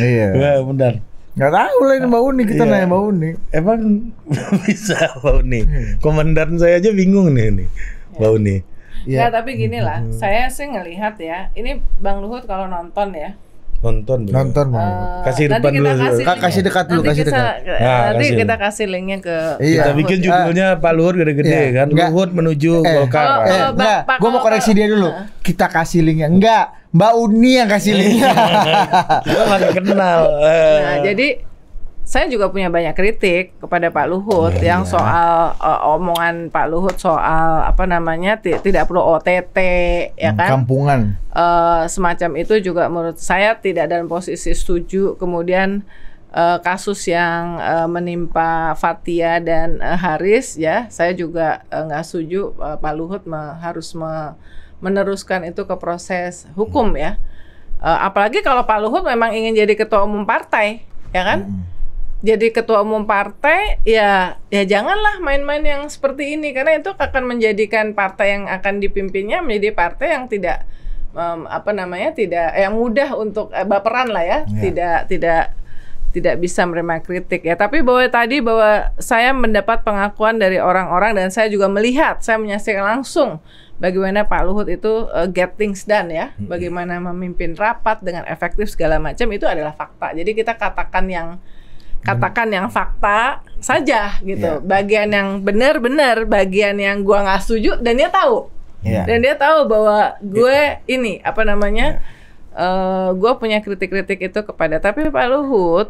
iya benar nggak tahu lah ini mau Uni, kita iya. nanya mau Uni Emang bisa mau Uni? Hmm. Komandan saya aja bingung nih, nih mau Uni yeah. Nggak, tapi gini lah hmm. saya sih ngelihat ya ini bang Luhut kalau nonton ya nonton nonton mau uh, eh, kasih depan dulu kasih, link, kasih dekat dulu kasih kita, dekat nah, nanti kasih. kita kasih linknya ke iya. kita bikin ah. judulnya uh, Pak Luhut gede-gede iya. kan enggak. Luhut menuju eh. Golkar oh, eh, enggak gue mau koreksi dia dulu uh. kita kasih linknya enggak Mbak Uni yang kasih iya. linknya gue masih kenal nah, eh. jadi saya juga punya banyak kritik kepada Pak Luhut yeah, yang yeah. soal uh, omongan Pak Luhut soal apa namanya tidak perlu OTT ya hmm, kan kampungan uh, semacam itu juga menurut saya tidak dalam posisi setuju kemudian uh, kasus yang uh, menimpa Fatia dan uh, Haris ya saya juga nggak uh, setuju uh, Pak Luhut me harus me meneruskan itu ke proses hukum hmm. ya uh, apalagi kalau Pak Luhut memang ingin jadi ketua umum partai ya kan hmm jadi ketua umum partai ya ya janganlah main-main yang seperti ini karena itu akan menjadikan partai yang akan dipimpinnya menjadi partai yang tidak um, apa namanya tidak eh, yang mudah untuk eh, baperan lah ya yeah. tidak tidak tidak bisa menerima kritik ya tapi bahwa tadi bahwa saya mendapat pengakuan dari orang-orang dan saya juga melihat saya menyaksikan langsung bagaimana Pak Luhut itu uh, get things done ya, bagaimana memimpin rapat dengan efektif segala macam itu adalah fakta. Jadi kita katakan yang katakan yang fakta saja gitu. Yeah. Bagian yang benar-benar, bagian yang gua nggak setuju dan dia tahu. Yeah. Dan dia tahu bahwa gue yeah. ini apa namanya? Yeah. Iya. Uh, gue punya kritik-kritik itu kepada tapi Pak Luhut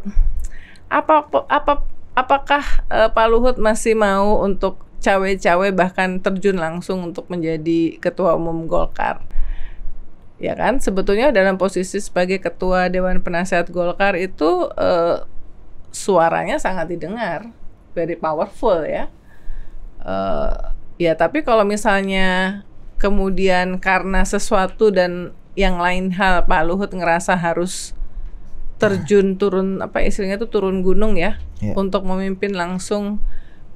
apa apa apakah uh, Pak Luhut masih mau untuk cawe-cawe bahkan terjun langsung untuk menjadi ketua umum Golkar? Ya kan, sebetulnya dalam posisi sebagai ketua Dewan Penasehat Golkar itu uh, suaranya sangat didengar, very powerful ya. Uh, ya tapi kalau misalnya kemudian karena sesuatu dan yang lain hal Pak Luhut ngerasa harus terjun turun apa ya istilahnya itu turun gunung ya yeah. untuk memimpin langsung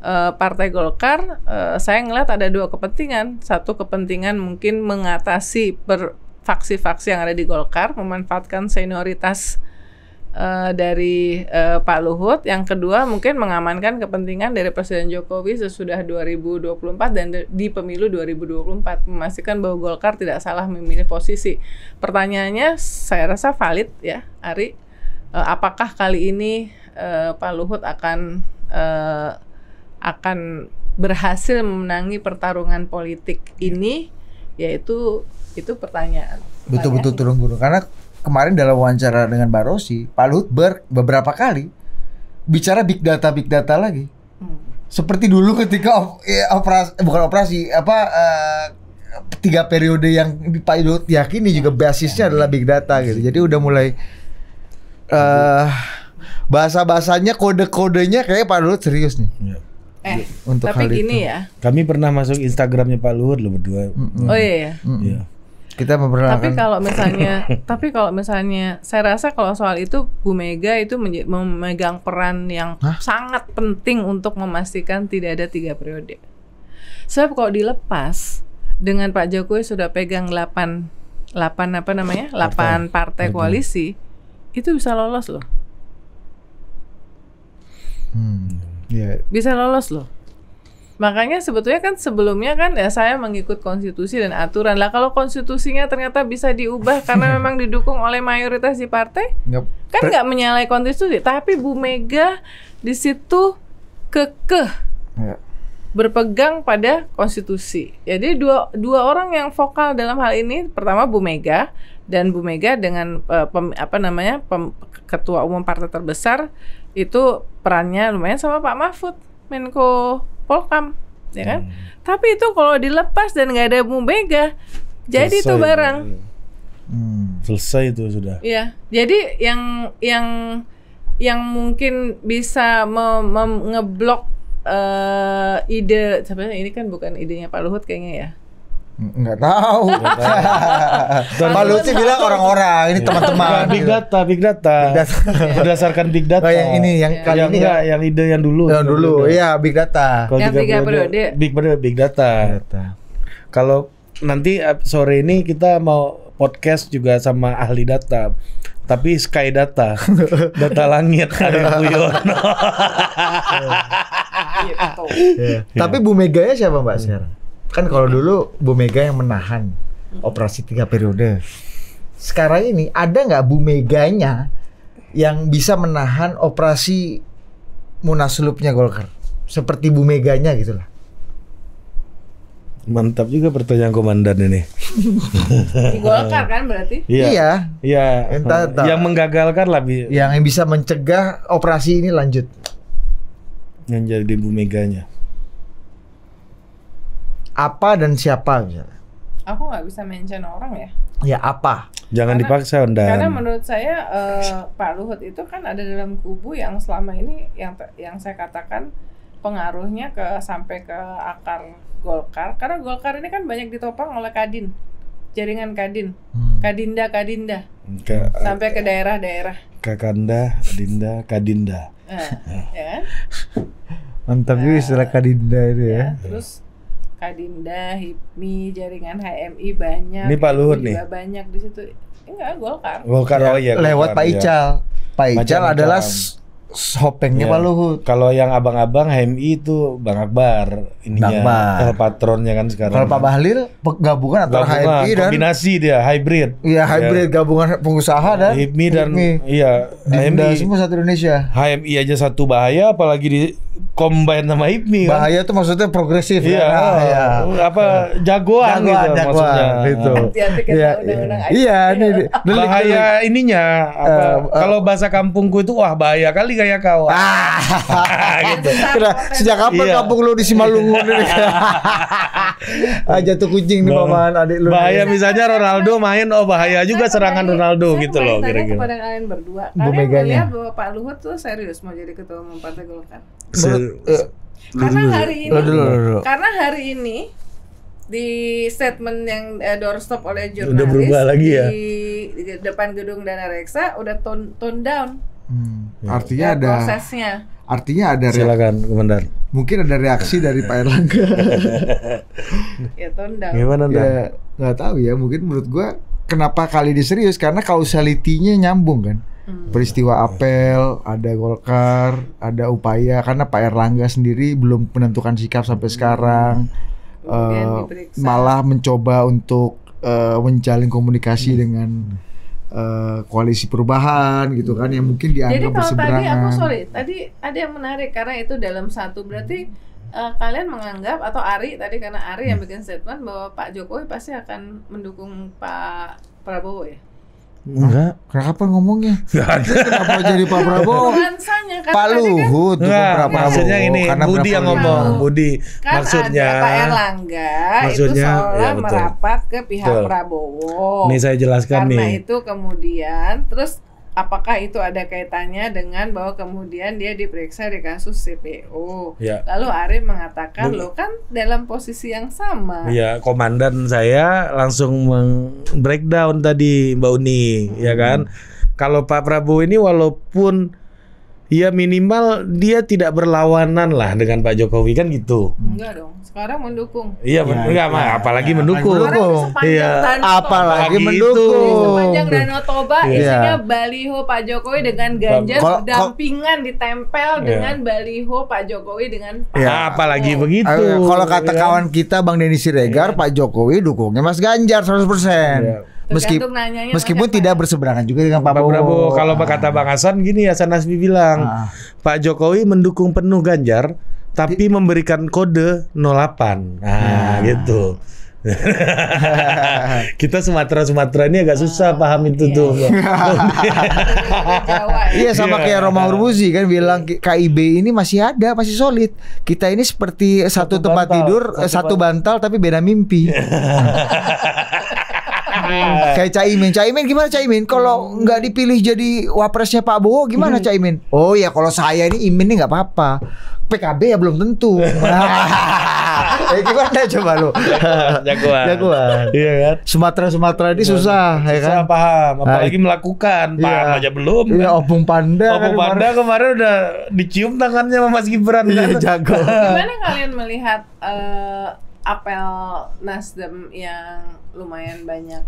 uh, Partai Golkar uh, saya ngeliat ada dua kepentingan satu kepentingan mungkin mengatasi per faksi-faksi yang ada di Golkar memanfaatkan senioritas Eh, dari uh, Pak Luhut, yang kedua mungkin mengamankan kepentingan dari Presiden Jokowi sesudah 2024 dan di pemilu 2024 memastikan bahwa Golkar tidak salah memilih posisi. Pertanyaannya saya rasa valid ya, Ari. Uh, apakah kali ini uh, Pak Luhut akan uh, akan berhasil menangi pertarungan politik ini? Yaitu itu pertanyaan. Betul-betul turun gunung karena kemarin dalam wawancara dengan Mbak Rosi, Pak Luhut ber, beberapa kali bicara big data big data lagi. Hmm. Seperti dulu ketika op, ya, eh, operasi eh, bukan operasi apa uh, tiga periode yang Pak Luhut yakini juga basisnya adalah big data gitu. Jadi udah mulai uh, bahasa bahasanya kode kodenya kayak Pak Luhut serius nih. Ya. Eh, untuk tapi gini itu. ya. Kami pernah masuk Instagramnya Pak Luhut loh berdua. Mm -mm. Oh iya. Mm -mm. Yeah kita memperkenalkan. Tapi kalau misalnya, tapi kalau misalnya, saya rasa kalau soal itu Bu Mega itu memegang peran yang Hah? sangat penting untuk memastikan tidak ada tiga periode. Sebab kalau dilepas dengan Pak Jokowi sudah pegang 8 8 apa namanya? 8 partai, partai koalisi itu bisa lolos loh. Hmm, yeah. Bisa lolos loh. Makanya sebetulnya kan sebelumnya kan ya saya mengikut konstitusi dan aturan. Lah kalau konstitusinya ternyata bisa diubah karena memang didukung oleh mayoritas di partai, yep. kan nggak menyalahi konstitusi. Tapi Bu Mega di situ kekeh yep. Ya. berpegang pada konstitusi. Jadi dua dua orang yang vokal dalam hal ini, pertama Bu Mega dan Bu Mega dengan uh, pem, apa namanya pem, ketua umum partai terbesar itu perannya lumayan sama Pak Mahfud Menko Polkam, ya kan? Hmm. Tapi itu kalau dilepas dan nggak ada mega, jadi itu barang. Hmm, selesai itu sudah. Iya. Jadi yang yang yang mungkin bisa ngeblok uh, ide sebenarnya ini kan bukan idenya Pak Luhut kayaknya ya Enggak tahu. Pak Lutfi bilang orang-orang, ini teman-teman. Big data, big data. Big Berdasarkan big data. Oh, yang ini, yang iya. kali yang ini ya? enggak, yang ide yang dulu. Yang dulu, iya big data. Kalau yang tiga periode, big periode, big data. Kalau nanti sore ini kita mau podcast juga sama ahli data tapi sky data data langit ada Bu Yono iya, iya. tapi Bu Mega ya siapa Mbak sekarang? Kan kalau dulu Bu Mega yang menahan operasi tiga periode. Sekarang ini ada nggak Bu Meganya yang bisa menahan operasi munaslupnya Golkar? Seperti Bu Meganya gitulah. Mantap juga pertanyaan komandan ini. Di Golkar kan berarti? Iya. Iya. ya. Entah, entah. Yang menggagalkan lah. Yang, yang bisa mencegah operasi ini lanjut. Yang jadi Bu Meganya apa dan siapa misalnya? Gitu. Aku nggak bisa mention orang ya. Ya apa? Jangan karena, dipaksa undang. Karena menurut saya uh, Pak Luhut itu kan ada dalam kubu yang selama ini yang yang saya katakan pengaruhnya ke sampai ke akar Golkar. Karena Golkar ini kan banyak ditopang oleh Kadin. Jaringan Kadin. Hmm. Kadinda Kadinda. Ke, sampai ke daerah-daerah. Kakanda, Kadinda Kadinda. Eh, ya kan? Mantap juga istilah Kadinda itu ya. ya. Terus Kadinda, HIPMI, jaringan HMI banyak. Ini Pak Luhut nih. banyak di situ. Enggak, Golkar. Golkar ya. oh iya. Golkar, Lewat Pak iya. Ical. Ya. Pak Ical Macam adalah sopengnya ya. Pak Luhut. Kalau yang abang-abang HMI itu Bang Akbar ini Bang patronnya kan sekarang. Kalau Pak Bahlil gabungan antara HMI dan kombinasi dia hybrid. Iya, iya. hybrid ya. gabungan pengusaha dan HMI dan iya, HMI semua satu Indonesia. HMI aja satu bahaya apalagi di combine sama Ibni kan? bahaya tuh maksudnya progresif ya. iya, ya, nah, ya. apa jagoan, jagoan gitu jagoan, maksudnya gitu. hati-hati kita ya, undang-undang iya, iya ini bahaya ininya apa uh, uh, kalau bahasa kampungku itu wah bahaya kali kayak kau ah, gitu. Kira, sejak kapan iya. kampung lu di Simalungun ini iya. ah, jatuh kucing nih paman adik lu bahaya nih. misalnya Ronaldo main oh bahaya juga serangan Ronaldo gitu loh kira-kira kepada kalian berdua kalian melihat bahwa Pak Luhut tuh serius mau jadi ketua umum Partai Golkar Eh, karena hari ini karena hari ini di statement yang uh, doorstop oleh jurnalis udah berubah lagi ya di depan gedung Dana Reksa udah tone tone down hmm, ya. artinya ya, ada prosesnya artinya ada silakan komandan mungkin ada reaksi dari Pak Erlangga ya tone down gimana ya, nggak tahu ya mungkin menurut gua kenapa kali ini serius? karena kausalitinya nyambung kan Hmm. peristiwa apel, ada Golkar, ada upaya karena Pak Erlangga sendiri belum menentukan sikap sampai hmm. sekarang. Uh, malah mencoba untuk uh, menjalin komunikasi hmm. dengan uh, koalisi perubahan gitu kan yang mungkin dianggap Jadi kalau tadi aku sorry, tadi ada yang menarik karena itu dalam satu berarti uh, kalian menganggap atau Ari tadi karena Ari yang hmm. bikin statement bahwa Pak Jokowi pasti akan mendukung Pak Prabowo ya? Enggak. Kenapa ngomongnya? Enggak Kenapa jadi Pak Prabowo? Kan Pak kan? Luhut Pak Prabowo. Maksudnya ini Karena Budi yang ngomong, Budi. Kan maksudnya ada Pak Erlangga maksudnya, itu seolah ya merapat ke pihak betul. Prabowo. Ini saya jelaskan Karena nih. Karena itu kemudian terus apakah itu ada kaitannya dengan bahwa kemudian dia diperiksa di kasus CPO. Ya. Lalu Arif mengatakan, lo kan dalam posisi yang sama." Iya, komandan saya langsung breakdown tadi Mbak Uni, ya hmm. ya kan? Kalau Pak Prabowo ini walaupun ya minimal dia tidak berlawanan lah dengan Pak Jokowi kan gitu. Enggak dong. Sekarang mendukung. Iya, ya, enggak ya, apalagi ya, mendukung. Iya, apalagi iya. mendukung. Itu. Iya, sepanjang Danau Toba ya. isinya baliho Pak Jokowi dengan Ganjar kalo, dampingan ditempel ya. dengan baliho Pak Jokowi dengan Pak. Ya, apalagi begitu. kalau kata ya kan? kawan kita Bang Deni Siregar, ya. Pak Jokowi dukungnya Mas Ganjar 100%. Ya. Meskipun, meskipun tidak ya. berseberangan juga dengan Pak, Pak Prabowo. Kalau ah. kata Bang Hasan gini Hasan Nasbi bilang, ah. Pak Jokowi mendukung penuh Ganjar tapi Di, memberikan kode 08. Nah, ah. gitu. kita Sumatera Sumatera ini agak susah oh, paham itu iya. tuh. Ya. iya sama kayak iya. Roma Urbuzi kan bilang KIB ini masih ada, masih solid. Kita ini seperti satu, satu tempat bantal, tidur, satu, eh, satu bantal, bantal tapi beda mimpi. Kayak Caimin. Caimin gimana Caimin? Kalau nggak dipilih jadi wapresnya Pak Bowo gimana hmm. Caimin? Oh ya kalau saya ini Imin ini nggak apa-apa. PKB ya belum tentu. ya gimana coba lu? Jagoan. Jagoan. Iya kan? Sumatera Sumatera ini iya. susah, ya kan? susah kan? paham, ah, apalagi iya. melakukan, paham iya. aja belum. Iya, kan? Opung Panda. Kan opung Panda kemarin. udah dicium tangannya sama Mas Gibran. Iya, jago. Gimana kalian melihat eh, apel Nasdem yang lumayan banyak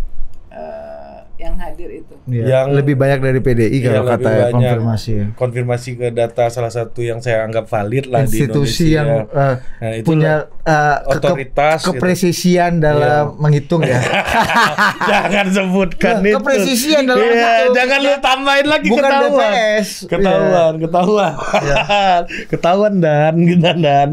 uh, yang hadir itu. Ya, yang lebih banyak dari PDI iya, kalau ya, kata konfirmasi. Konfirmasi ke data salah satu yang saya anggap valid lah institusi di Indonesia. yang uh, nah, punya uh, otoritas ke, gitu. kepresisian gitu. dalam yeah. menghitung ya. jangan sebutkan nah, itu. Kepresisian dalam yeah, Jangan lu tambahin lagi Bukan ketahuan. DPS. Ketahuan, yeah. ketahuan. Yeah. ketahuan dan gitu dan.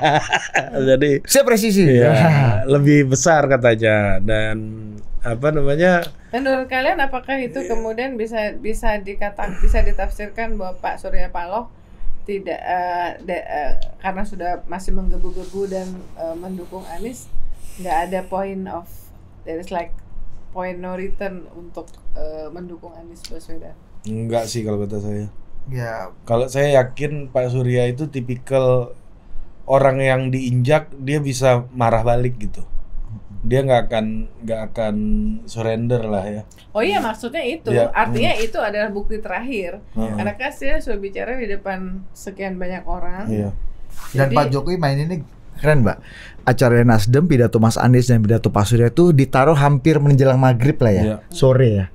Jadi saya presisi. Yeah, lebih besar katanya dan apa namanya menurut kalian apakah itu iya. kemudian bisa bisa dikata bisa ditafsirkan bahwa Pak Surya Paloh tidak uh, de, uh, karena sudah masih menggebu-gebu dan uh, mendukung Anies nggak ada point of there is like point no return untuk uh, mendukung Anies Baswedan enggak sih kalau kata saya ya kalau saya yakin Pak Surya itu tipikal orang yang diinjak dia bisa marah balik gitu dia nggak akan nggak akan surrender lah ya. Oh iya maksudnya itu ya. artinya hmm. itu adalah bukti terakhir hmm. karena kan saya sudah bicara di depan sekian banyak orang. Iya. Dan Pak Jokowi main ini keren mbak. Acara Nasdem pidato Mas Anies dan pidato Pak Surya itu ditaruh hampir menjelang maghrib lah ya, iya. sore ya.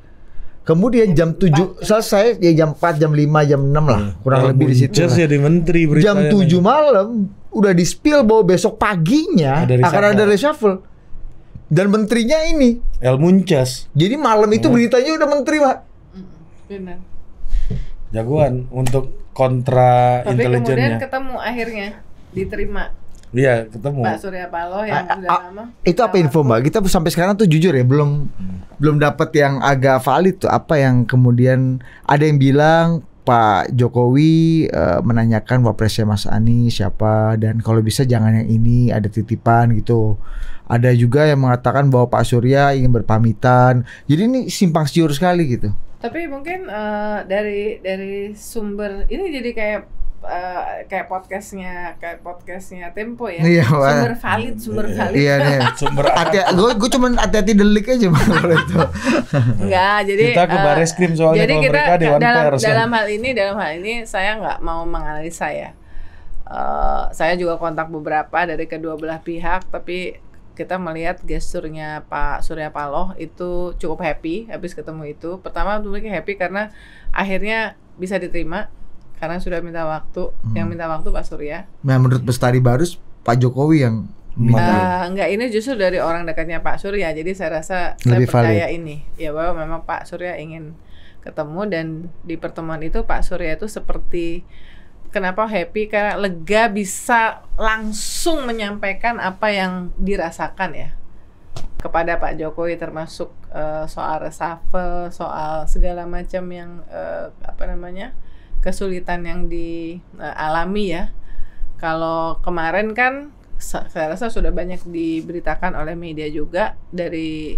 Kemudian jam 7 selesai ya jam 4, jam 5, jam 6 lah ya, kurang lebih di situ. Lah. di menteri jam 7 malam udah di spill bahwa besok paginya ada akan ada reshuffle dan menterinya ini El Munchas. Jadi malam itu iya. beritanya udah menteri, Pak. Benar. Jagoan untuk kontra Tapi intelijennya. kemudian ketemu akhirnya diterima. Iya, ketemu. Pak Surya Paloh yang a, sudah lama. Itu apa info, Mbak? Kita sampai sekarang tuh jujur ya, belum hmm. belum dapat yang agak valid tuh apa yang kemudian ada yang bilang Pak Jokowi uh, menanyakan wapresnya Mas Anies siapa dan kalau bisa jangan yang ini ada titipan gitu. Ada juga yang mengatakan bahwa Pak Surya ingin berpamitan. Jadi ini simpang siur sekali gitu. Tapi mungkin uh, dari dari sumber ini jadi kayak Uh, kayak podcastnya kayak podcastnya Tempo ya iya, sumber valid sumber iya. valid iya, iya. sumber hati gue gue cuman hati-hati delik aja mah kalau itu nggak jadi kita ke baris eh, krim soalnya jadi kita mereka Dewan dalam, Pers, kan. dalam hal ini dalam hal ini saya nggak mau menganalisa ya uh, saya juga kontak beberapa dari kedua belah pihak tapi kita melihat gesturnya Pak Surya Paloh itu cukup happy habis ketemu itu. Pertama tentu happy karena akhirnya bisa diterima karena sudah minta waktu. Hmm. Yang minta waktu Pak Surya. Nah, menurut Bestari Barus Pak Jokowi yang minta. Uh, enggak, ini justru dari orang dekatnya Pak Surya. Jadi saya rasa Lebih saya percaya valid. ini ya bahwa memang Pak Surya ingin ketemu dan di pertemuan itu Pak Surya itu seperti kenapa happy karena lega bisa langsung menyampaikan apa yang dirasakan ya kepada Pak Jokowi termasuk uh, soal reshuffle, soal segala macam yang uh, apa namanya? kesulitan yang dialami ya. Kalau kemarin kan saya rasa sudah banyak diberitakan oleh media juga dari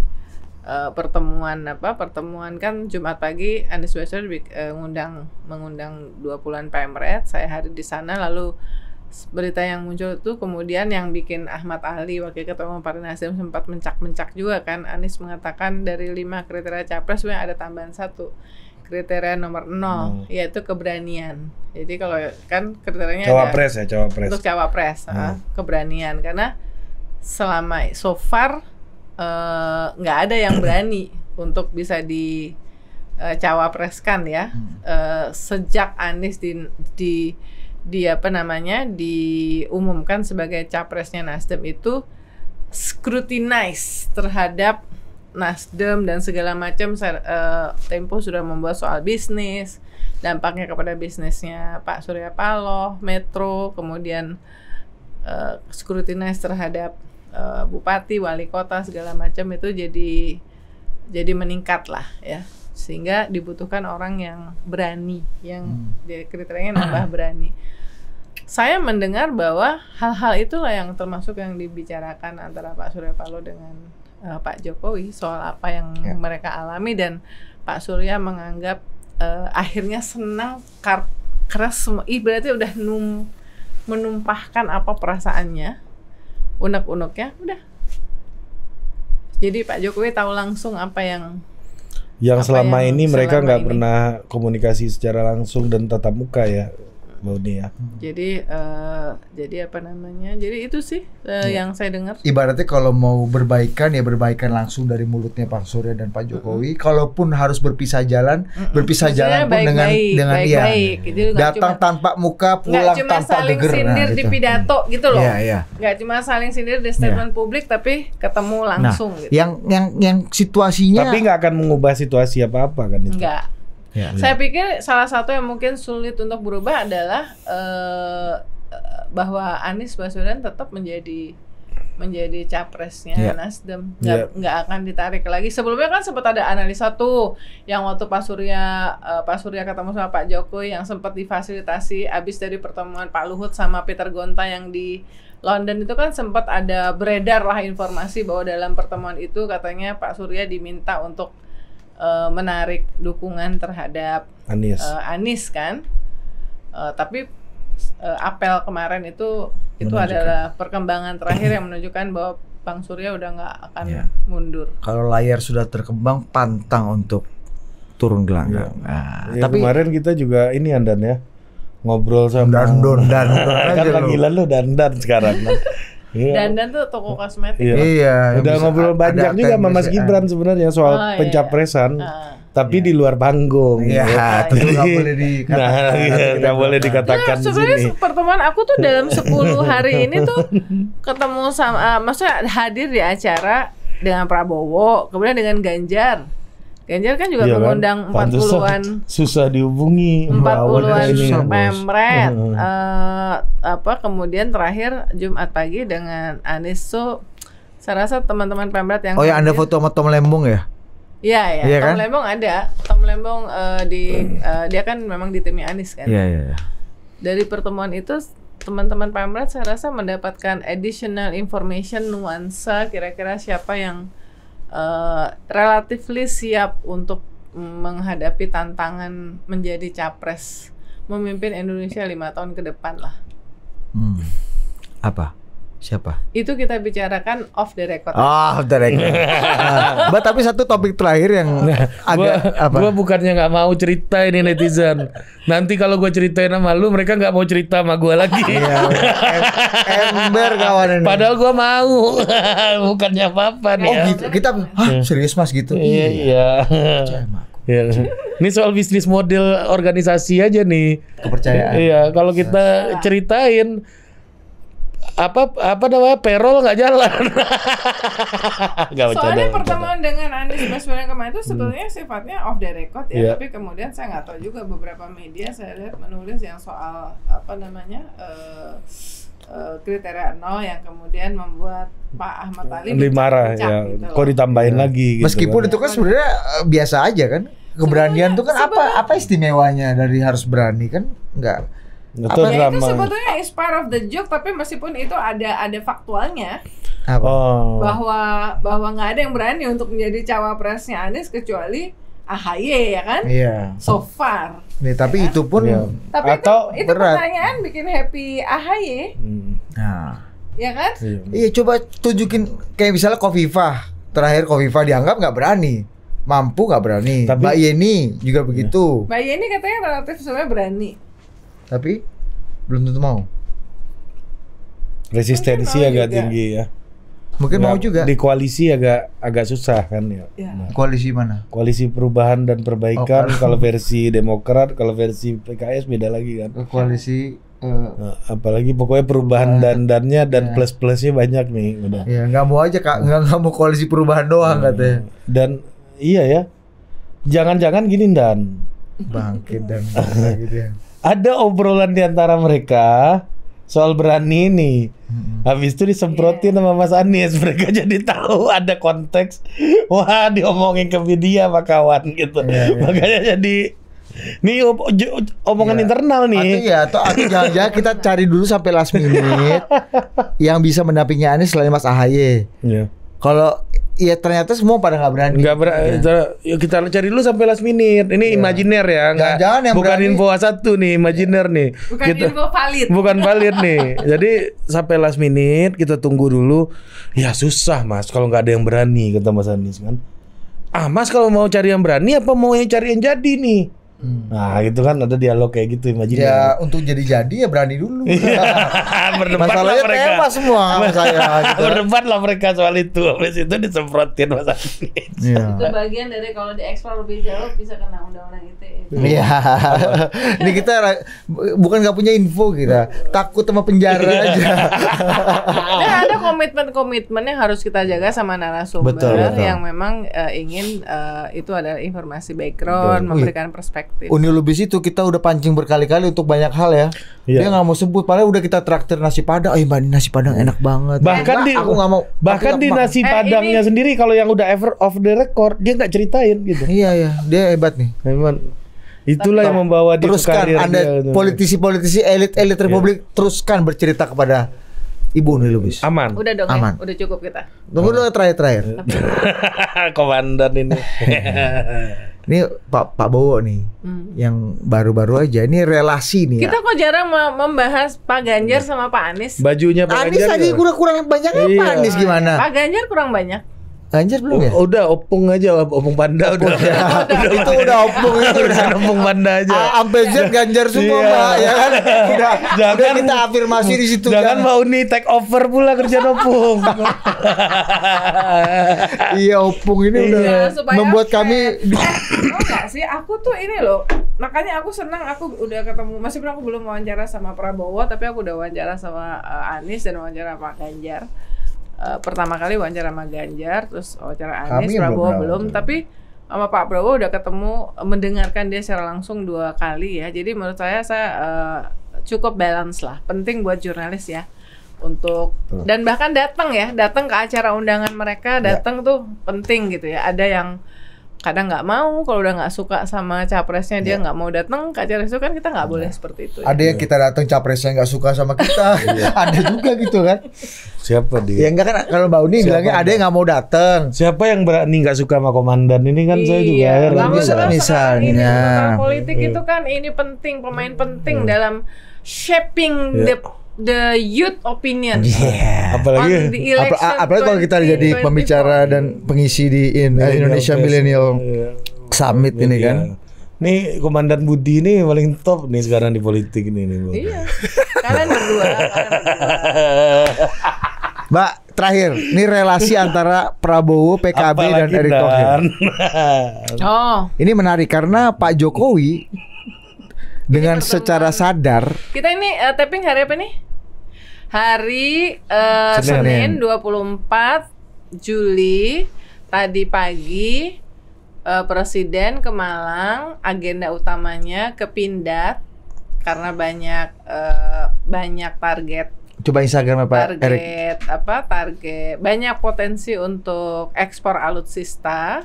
uh, pertemuan apa pertemuan kan Jumat pagi Anies Baswedan uh, mengundang mengundang 20-an pemret saya hari di sana lalu berita yang muncul itu kemudian yang bikin Ahmad Ali wakil ketua umum Partai Nasdem sempat mencak-mencak juga kan Anies mengatakan dari lima kriteria capres sebenarnya ada tambahan satu kriteria nomor 0 hmm. yaitu keberanian. Jadi kalau kan kriterianya cawapres ya cawapres. Untuk cawapres, hmm. ah, keberanian karena selama so far eh, nggak uh, ada yang berani untuk bisa di uh, cawapreskan ya hmm. uh, sejak Anies di di di apa namanya diumumkan sebagai capresnya Nasdem itu scrutinize terhadap Nasdem dan segala macam uh, Tempo sudah membuat soal bisnis, dampaknya kepada bisnisnya Pak Surya Paloh, Metro, kemudian uh, scrutinize terhadap uh, bupati, wali kota segala macam itu jadi jadi meningkat lah ya. Sehingga dibutuhkan orang yang berani, yang hmm. kriterianya nambah berani saya mendengar bahwa hal-hal itulah yang termasuk yang dibicarakan antara Pak Surya Paloh dengan uh, Pak Jokowi soal apa yang yeah. mereka alami dan Pak Surya menganggap uh, akhirnya senang kar keras semua ih berarti udah num menumpahkan apa perasaannya unek-uneknya udah jadi Pak Jokowi tahu langsung apa yang yang apa selama yang ini mereka nggak pernah komunikasi secara langsung dan tatap muka ya Baude ya. Jadi uh, jadi apa namanya? Jadi itu sih uh, ya. yang saya dengar. Ibaratnya kalau mau berbaikan ya berbaikan langsung dari mulutnya Pak Surya dan Pak Jokowi. Mm -hmm. Kalaupun harus berpisah jalan, mm -hmm. berpisah Maksudnya jalan pun baik, dengan dengan baik, dia. Baik. Datang cuma, tanpa muka, pulang cuma tanpa saling geger. sindir nah, gitu. di pidato gitu loh. Iya, iya. Gak cuma saling sindir di statement ya. publik tapi ketemu nah, langsung nah, gitu. Yang yang yang situasinya Tapi nggak akan mengubah situasi apa-apa kan itu. Enggak Ya, Saya pikir salah satu yang mungkin sulit untuk berubah adalah uh, bahwa Anies Baswedan tetap menjadi menjadi capresnya yeah. Nasdem ya. nggak yeah. akan ditarik lagi sebelumnya kan sempat ada analisa tuh yang waktu Pak Surya uh, Pak Surya ketemu sama Pak Jokowi yang sempat difasilitasi abis dari pertemuan Pak Luhut sama Peter Gonta yang di London itu kan sempat ada beredar lah informasi bahwa dalam pertemuan itu katanya Pak Surya diminta untuk uh, menarik dukungan terhadap Anies, uh, Anies kan. Uh, tapi uh, apel kemarin itu menunjukkan. itu adalah perkembangan terakhir yang menunjukkan bahwa Bang Surya udah nggak akan ya. mundur. Kalau layar sudah terkembang, pantang untuk turun gelanggang. Ya. Nah, ya, tapi kemarin kita juga ini Andan ya ngobrol sama Dandon dan kan lagi lalu Dandan sekarang. Kan? Dan iya. Dandan tuh toko iya. kosmetik. Iya. iya Udah ngobrol banyak juga sama Mas Gibran sebenarnya soal oh, iya. pencapresan. Iya. Uh. Tapi iya. di luar panggung. ya, Ya, itu ah, nah, nggak boleh dikatakan. Nah, iya, nggak boleh dikatakan. Nah, sebenarnya pertemuan aku tuh dalam 10 hari ini tuh ketemu sama, uh, maksudnya hadir di acara dengan Prabowo, kemudian dengan Ganjar, Ganjar kan juga iya kan? mengundang empat 40-an susah dihubungi 40-an memret uh, apa kemudian terakhir Jumat pagi dengan Anies so saya rasa teman-teman Pemret yang Oh ya Anda foto sama Tom Lembong ya? Iya ya, iya Tom kan? Lembong ada. Tom Lembong uh, di uh, dia kan memang di timnya Anies kan. Iya iya iya. Dari pertemuan itu teman-teman Pemret saya rasa mendapatkan additional information nuansa kira-kira siapa yang uh, eh, relatifly siap untuk menghadapi tantangan menjadi capres memimpin Indonesia lima tahun ke depan lah. Hmm. Apa? Siapa? Itu kita bicarakan off the record. Oh, off the record. nah, Mbak, tapi satu topik terakhir yang nah, agak gua, apa? Gua bukannya nggak mau cerita ini netizen. Nanti kalau gue ceritain sama lu, mereka nggak mau cerita sama gue lagi. Iya, ember kawan ini. Padahal gue mau, bukannya apa-apa nih. Oh ya. gitu, kita Hah, hmm. serius mas gitu. Iya. iya. iya. Ya. Ini soal bisnis model organisasi aja nih. Kepercayaan. Iya, kalau kita iya. ceritain apa apa namanya perol nggak jalan. gak Soalnya bercanda, pertemuan bercanda. dengan Anies Baswedan kemarin itu sebetulnya hmm. sifatnya off the record ya, yeah. tapi kemudian saya nggak tahu juga beberapa media saya lihat menulis yang soal apa namanya uh, kriteria nol yang kemudian membuat Pak Ahmad Ali marah ya. gitu. Kok ditambahin ya. lagi gitu. Meskipun kan. itu kan sebenarnya eh, biasa aja kan. Keberanian itu kan apa apa istimewanya dari harus berani kan? nggak Ya, itu apa drama. itu sebetulnya is part of the joke tapi meskipun itu ada ada faktualnya apa? Oh. bahwa bahwa nggak ada yang berani untuk menjadi cawapresnya Anies kecuali AHY ya kan? Iya. So far. Nih, ya tapi ya itu pun iya. tapi atau itu, itu berat. pertanyaan bikin happy AHY. Hmm. Nah. Ya kan? Iya. iya coba tunjukin kayak misalnya Kofifah. Terakhir Kofifah dianggap nggak berani mampu nggak berani. Tapi, Mbak Yeni juga iya. begitu. Mbak Yeni katanya relatif sebenarnya berani tapi belum tentu mau resistensi mau agak juga. tinggi ya mungkin Enggak, mau juga di koalisi agak agak susah kan ya, ya. Nah, koalisi mana koalisi perubahan dan perbaikan oh, kalau versi demokrat kalau versi PKS beda lagi kan eh, koalisi uh, apalagi pokoknya perubahan uh, eh, dannya dan yeah. plus plusnya banyak nih udah ya nggak mau aja kak nggak nggak mau koalisi perubahan doang hmm. katanya dan iya ya jangan-jangan gini dan bangkit dan gitu ya ada obrolan di antara mereka soal berani ini. Hmm. Habis itu disemprotin yeah. sama Mas Anies, mereka jadi tahu ada konteks. Wah, diomongin ke media Pak kawan gitu. Yeah, yeah. Iya. Makanya jadi Nih omongan ya. internal nih. Atau ya, atau, atau jangan-jangan kita cari dulu sampai last minute yang bisa mendampingi Anies selain Mas Ahaye. Ya. Kalau ya ternyata semua pada nggak berani. Nggak berani. Ya. Kita cari dulu sampai last minute. Ini ya. imajiner ya, nggak. Jangan yang bukan berani. info satu nih, imajiner ya. nih. Bukan kita, gitu. info valid. Bukan valid nih. Jadi sampai last minute kita tunggu dulu. Ya susah mas, kalau nggak ada yang berani kata Mas Anies kan. Ah mas kalau mau cari yang berani apa mau yang cari yang jadi nih? Hmm. Nah gitu kan ada dialog kayak gitu imajinasi Ya kan. untuk jadi-jadi ya berani dulu. Iya, berdebat Masalahnya mereka. tema semua saya. Gitu. Berdebat lah mereka soal itu. Habis itu disemprotin masalah. Ya. Itu bagian dari kalau diekspor lebih jauh bisa kena undang-undang ITE. Iya. Ini kita bukan nggak punya info kita. Takut sama penjara iya. aja. nah, ada komitmen-komitmen yang harus kita jaga sama narasumber betul, betul. yang memang uh, ingin uh, itu ada informasi background, betul. memberikan perspektif Iya. Uni Lubis itu kita udah pancing berkali-kali untuk banyak hal ya. Yeah. Dia nggak mau sebut, padahal udah kita traktir nasi padang. Eh, mbak nasi padang enak banget. Bahkan nah, di aku nggak mau. Bahkan di nasi eh, padangnya eh, sendiri kalau yang udah ever of the record dia nggak ceritain gitu. iya iya, dia hebat nih. Hebat. Itulah Tapi, yang membawa dia teruskan Anda gitu. politisi-politisi elit-elit iya. Republik teruskan bercerita kepada Ibu Uni Lubis. Aman. Udah dong ya, Aman. Ya? Udah cukup kita. Tunggu dulu terakhir-terakhir. Komandan ini. ini Pak Pak Bowo nih hmm. yang baru-baru aja ini relasi nih ya. kita ya. kok jarang membahas Pak Ganjar iya. sama Pak Anies bajunya Pak Anies Ganjar tadi kurang kurang banyak iya. Pak Anies gimana Pak Ganjar kurang banyak Anjir belum ya? Oh, udah opung aja opung panda opung, udah, ya. udah, Itu udah opung itu ya. udah opung panda aja. Sampai Z ganjar semua iya. Mbak ya kan. Udah jangan udah kita afirmasi di situ. Jangan kan? mau nih take over pula kerja opung. iya opung ini iya, udah membuat membuat kami eh, enggak sih aku tuh ini loh. Makanya aku senang aku udah ketemu Masih meskipun aku belum wawancara sama Prabowo tapi aku udah wawancara sama uh, Anies dan wawancara Pak Ganjar uh, pertama kali wawancara sama Ganjar, terus wawancara Anies, Kami Prabowo belum, belum tapi sama Pak Prabowo udah ketemu mendengarkan dia secara langsung dua kali ya. Jadi menurut saya saya uh, cukup balance lah. Penting buat jurnalis ya untuk dan bahkan datang ya, datang ke acara undangan mereka, ya. datang ya. tuh penting gitu ya. Ada yang kadang nggak mau kalau udah nggak suka sama capresnya dia iya. nggak yeah. mau datang ke acara itu kan kita nggak iya. boleh seperti itu ya. ada yang iya. kita datang capresnya nggak suka sama kita ada juga gitu kan siapa dia ya enggak kan kalau mbak Uni siapa bilangnya ada yang nggak mau datang siapa yang berani nggak suka sama komandan ini kan saya juga akhirnya misalnya, misalnya. politik itu kan ini penting pemain penting dalam shaping yeah. the the youth opinion. Yeah. Apalagi ap apalagi kalau kita jadi pembicara dan pengisi di in, uh, Indonesia iya, Millennial yeah. Summit yeah. ini kan. Nih Komandan Budi ini paling top nih sekarang di politik ini nih. Iya. Kalian berdua. Mbak, terakhir, ini relasi antara Prabowo, PKB Apalagi dan Erick Thohir. oh. Ini menarik karena Pak Jokowi dengan secara sadar kita ini uh, eh, tapping hari apa nih hari uh, Senin. Senin 24 Juli tadi pagi uh, presiden ke Malang agenda utamanya ke Pindad karena banyak uh, banyak target coba Instagram apa ya, target Eric. apa target banyak potensi untuk ekspor alutsista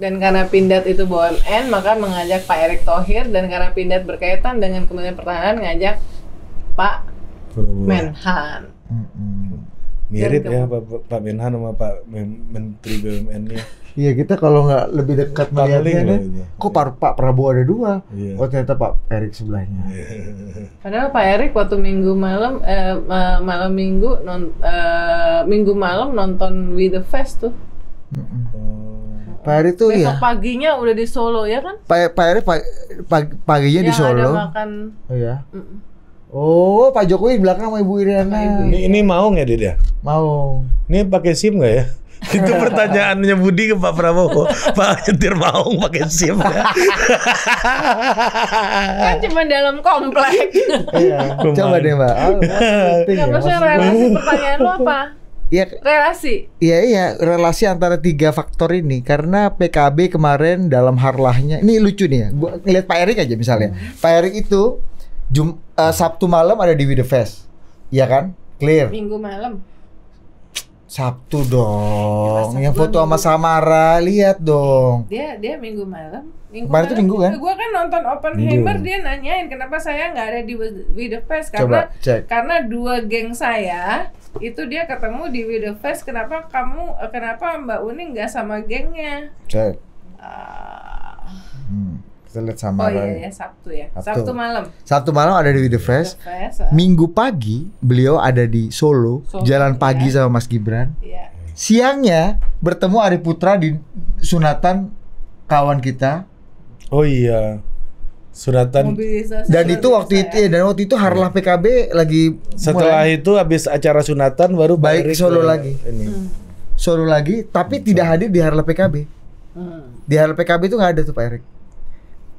dan karena Pindad itu BUMN, maka mengajak Pak Erick Thohir dan karena Pindad berkaitan dengan Kementerian Pertahanan mengajak Pak Menhan. hmm Mirip ya Pak, Menhan sama Pak Menteri BUMN-nya. Iya kita kalau nggak lebih dekat melihatnya, ya. kok Pak, Pak Prabowo ada dua, yeah. oh ternyata Pak Erick sebelahnya. Yeah. Padahal Pak Erick waktu minggu malam, eh, malam minggu non, eh, minggu malam nonton We the Fest tuh. Mm -hmm. Pak Heri tuh Besok ya. paginya udah di Solo ya kan? Pak Pak Heri pagi paginya di Solo. Ada makan. Oh ya. Oh, Pak Jokowi belakang sama Ibu Iriana. Ini, ini mau nggak dia? Ya? Mau. Ini pakai SIM nggak ya? Itu pertanyaannya Budi ke Pak Prabowo. Pak Nyetir mau pakai SIM ya? kan cuma dalam komplek. iya. Coba deh, Mbak. ya, maksudnya relasi pertanyaan lo apa? Ya, relasi. Iya iya, relasi antara tiga faktor ini karena PKB kemarin dalam harlahnya ini lucu nih ya. Gua ngeliat Pak Erik aja misalnya. Hmm. Pak Erik itu Jum, uh, Sabtu malam ada di wide Fest. Iya kan? Clear. Minggu malam. Sabtu ya, dong. Yang foto minggu. sama Samara, lihat dong. Dia dia Minggu malam. Minggu Kemarin itu minggu kan? Gue kan nonton Open Hammer dia nanyain kenapa saya nggak ada di wide Fest karena Coba, karena dua geng saya itu dia ketemu di Widow Fest kenapa kamu eh, kenapa Mbak Uni nggak sama gengnya cek uh, hmm. kita lihat sama oh iya, iya Sabtu ya Sabtu. Sabtu malam Sabtu malam ada di Widow Fest, ah. Minggu pagi beliau ada di Solo, Solo jalan iya. pagi ya. sama Mas Gibran ya. siangnya bertemu Ari Putra di sunatan kawan kita oh iya suratan mobilisasi dan itu waktu ya. itu ya. dan waktu itu harlah iya. PKB lagi setelah mulai. itu habis acara sunatan baru baik solo lagi ini. Hmm. solo lagi tapi hmm. tidak hadir di harlah PKB hmm. di harlah PKB itu nggak ada tuh Pak Erik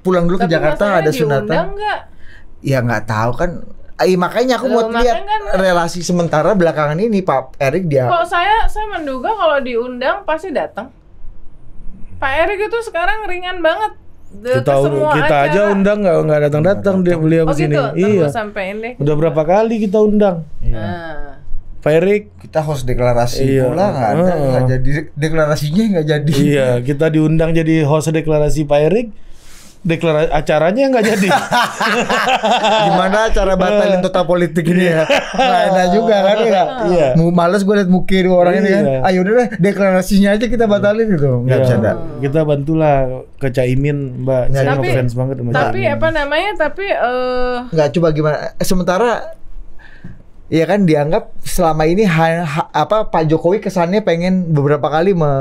pulang dulu tapi ke Jakarta ada sunatan gak? ya nggak tahu kan Ay, makanya aku Loh, mau lihat kan, relasi sementara belakangan ini Pak Erik dia kalau saya saya menduga kalau diundang pasti datang Pak Erik itu sekarang ringan banget kita semua kita aja undang nggak nggak datang datang dia beliau oh, sini gitu, iya deh udah berapa kali kita undang iya. Ah. kita host deklarasi iya. pula nggak ada ah. nggak uh. jadi deklarasinya nggak jadi iya kita diundang jadi host deklarasi Pak deklarasi acaranya nggak jadi. Gimana cara batalin eh. total politik ini ya? Nah, enak juga kan ya. Iya. Males gue liat mukir orang ini kan. Iya. Ayo udah deh deklarasinya aja kita batalin gitu. Enggak bisa enggak. Kita bantulah ke Caimin Mbak. Saya ngefans banget sama Tapi apa namanya? Tapi eh enggak coba gimana? Eh, sementara ya kan dianggap selama ini ha, ha, apa Pak Jokowi kesannya pengen beberapa kali me,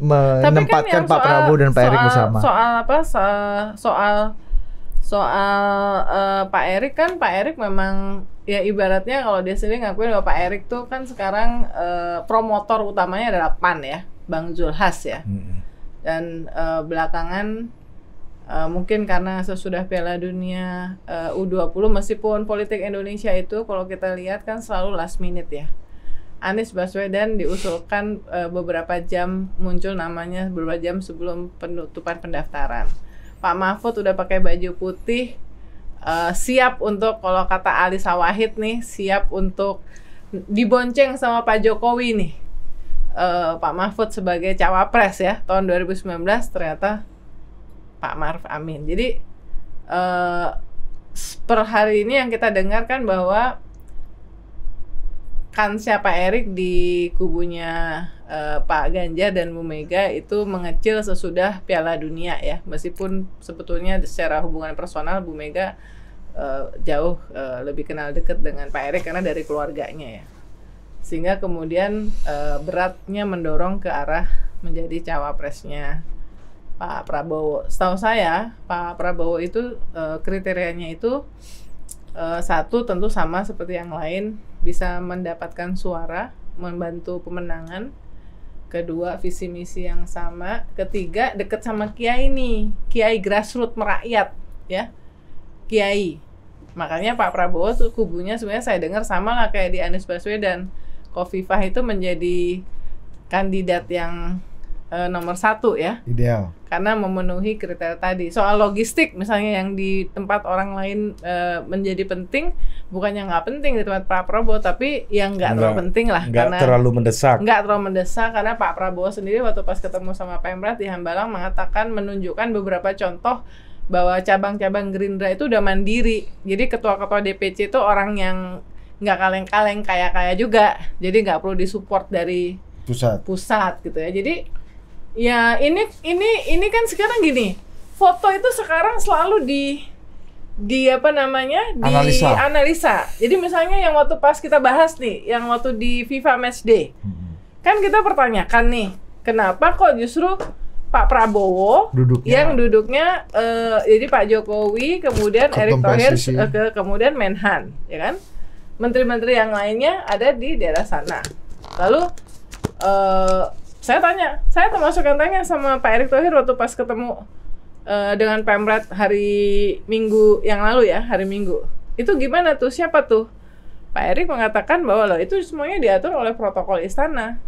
menempatkan kan Pak soal, Prabowo dan Pak Erick bersama. Soal apa? Soal soal, soal uh, Pak Erick kan Pak Erick memang ya ibaratnya kalau dia sendiri ngakuin bahwa Pak Erick tuh kan sekarang uh, promotor utamanya adalah PAN ya, Bang Zulhas ya. Hmm. Dan uh, belakangan Eh, mungkin karena sesudah Piala Dunia eh, uh, U20 meskipun politik Indonesia itu kalau kita lihat kan selalu last minute ya. Anies Baswedan diusulkan uh, beberapa jam muncul namanya beberapa jam sebelum penutupan pendaftaran. Pak Mahfud udah pakai baju putih uh, siap untuk kalau kata Ali Sawahid nih siap untuk dibonceng sama Pak Jokowi nih. Uh, Pak Mahfud sebagai cawapres ya tahun 2019 ternyata Pak Maruf Amin. Jadi uh, per hari ini yang kita dengarkan bahwa kan siapa Erik di kubunya uh, Pak Ganjar dan Bu Mega itu mengecil sesudah Piala Dunia ya, meskipun sebetulnya secara hubungan personal Bu Mega uh, jauh uh, lebih kenal dekat dengan Pak Erik karena dari keluarganya ya sehingga kemudian uh, beratnya mendorong ke arah menjadi cawapresnya Pak Prabowo. Setahu saya Pak Prabowo itu e, kriterianya itu e, satu tentu sama seperti yang lain bisa mendapatkan suara, membantu pemenangan. Kedua visi misi yang sama. Ketiga dekat sama kiai nih, kiai grassroots merakyat ya, kiai. Makanya Pak Prabowo tuh kubunya sebenarnya saya dengar sama lah kayak di Anies Baswedan. Kofifah itu menjadi kandidat yang uh, nomor satu ya. Ideal. Karena memenuhi kriteria tadi. Soal logistik misalnya yang di tempat orang lain uh, menjadi penting, bukan yang nggak penting di tempat Pak Prabowo, tapi yang nggak terlalu penting lah. Nggak karena terlalu mendesak. Nggak terlalu mendesak karena Pak Prabowo sendiri waktu pas ketemu sama Pemret di Hambalang mengatakan menunjukkan beberapa contoh bahwa cabang-cabang Gerindra itu udah mandiri. Jadi ketua-ketua DPC itu orang yang nggak kaleng-kaleng kaya-kaya juga. Jadi nggak perlu disupport dari pusat pusat gitu ya jadi Ya, ini ini ini kan sekarang gini. Foto itu sekarang selalu di di apa namanya? di analisa. Jadi misalnya yang waktu pas kita bahas nih, yang waktu di FIFA Match Day. Hmm. Kan kita pertanyakan nih, kenapa kok justru Pak Prabowo duduknya. yang duduknya uh, jadi Pak Jokowi kemudian Erick Thohir uh, ke kemudian Menhan ya kan menteri-menteri yang lainnya ada di daerah sana lalu uh, saya tanya, saya termasuk yang tanya sama Pak Erick Thohir waktu pas ketemu uh, dengan Pemret hari Minggu yang lalu ya, hari Minggu. Itu gimana tuh? Siapa tuh? Pak Erick mengatakan bahwa loh itu semuanya diatur oleh protokol istana.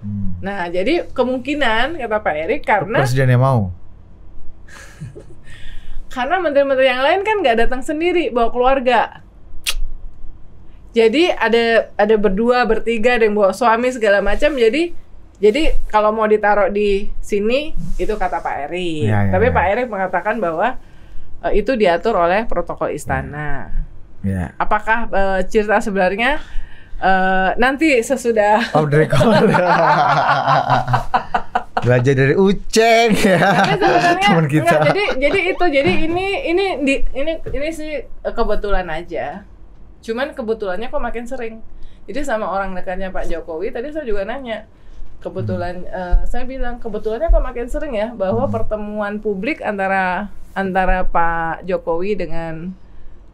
Hmm. Nah, jadi kemungkinan kata Pak Erick karena Presiden yang mau. karena menteri-menteri yang lain kan nggak datang sendiri bawa keluarga. Jadi ada ada berdua, bertiga, ada yang bawa suami segala macam. Jadi jadi kalau mau ditaruh di sini itu kata Pak Eri, Ya, ya, Tapi ya. Pak Eri mengatakan bahwa uh, itu diatur oleh protokol istana. Ya. Apakah uh, cerita sebenarnya uh, nanti sesudah record. belajar dari uceng ya teman kita jadi jadi itu jadi ini ini di, ini ini sih kebetulan aja cuman kebetulannya kok makin sering jadi sama orang dekatnya Pak Jokowi tadi saya juga nanya kebetulan hmm. uh, saya bilang kebetulannya kok makin sering ya bahwa hmm. pertemuan publik antara antara Pak Jokowi dengan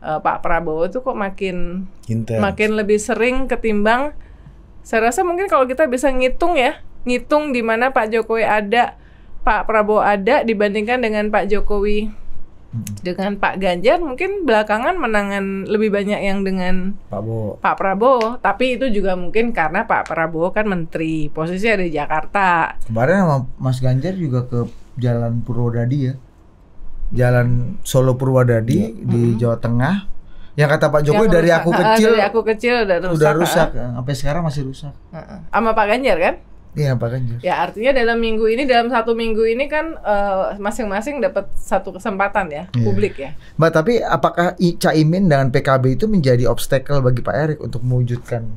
uh, Pak Prabowo itu kok makin Intense. makin lebih sering ketimbang saya rasa mungkin kalau kita bisa ngitung ya ngitung di mana Pak Jokowi ada Pak Prabowo ada dibandingkan dengan Pak Jokowi dengan Pak Ganjar mungkin belakangan menangan lebih banyak yang dengan Pak, Bo. Pak Prabowo tapi itu juga mungkin karena Pak Prabowo kan menteri posisi ada di Jakarta kemarin sama Mas Ganjar juga ke Jalan Purwodadi ya Jalan Solo Purwodadi ya. di Jawa Tengah yang kata Pak Jokowi dari aku kecil ah, dari aku kecil udah rusak, udah rusak. Ah. sampai sekarang masih rusak sama Pak Ganjar kan Iya makanya. Ya artinya dalam minggu ini dalam satu minggu ini kan masing eh, masing-masing dapat satu kesempatan ya yeah. publik ya. Mbak tapi apakah Caimin dengan PKB itu menjadi obstacle bagi Pak Erick untuk mewujudkan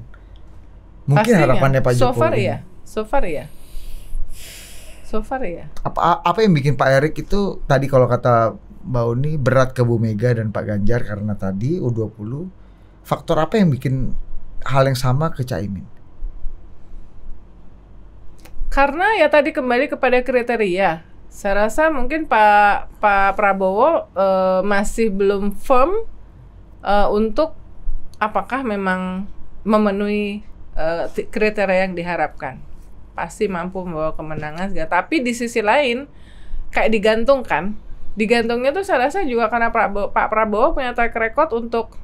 mungkin Pastinya. harapannya Pak Jokowi? Iya. So far ya, so far ya. So far ya. Apa apa yang bikin Pak Erick itu tadi kalau kata Mbak Uni berat ke Bu Mega dan Pak Ganjar karena tadi U20 faktor apa yang bikin hal yang sama ke Caimin? Karena ya tadi kembali kepada kriteria. Saya rasa mungkin Pak Pak Prabowo uh, masih belum firm uh, untuk apakah memang memenuhi uh, kriteria yang diharapkan. Pasti mampu membawa kemenangan segala. Tapi di sisi lain kayak digantung kan, Digantungnya tuh saya rasa juga karena Prabowo, Pak Prabowo punya track record untuk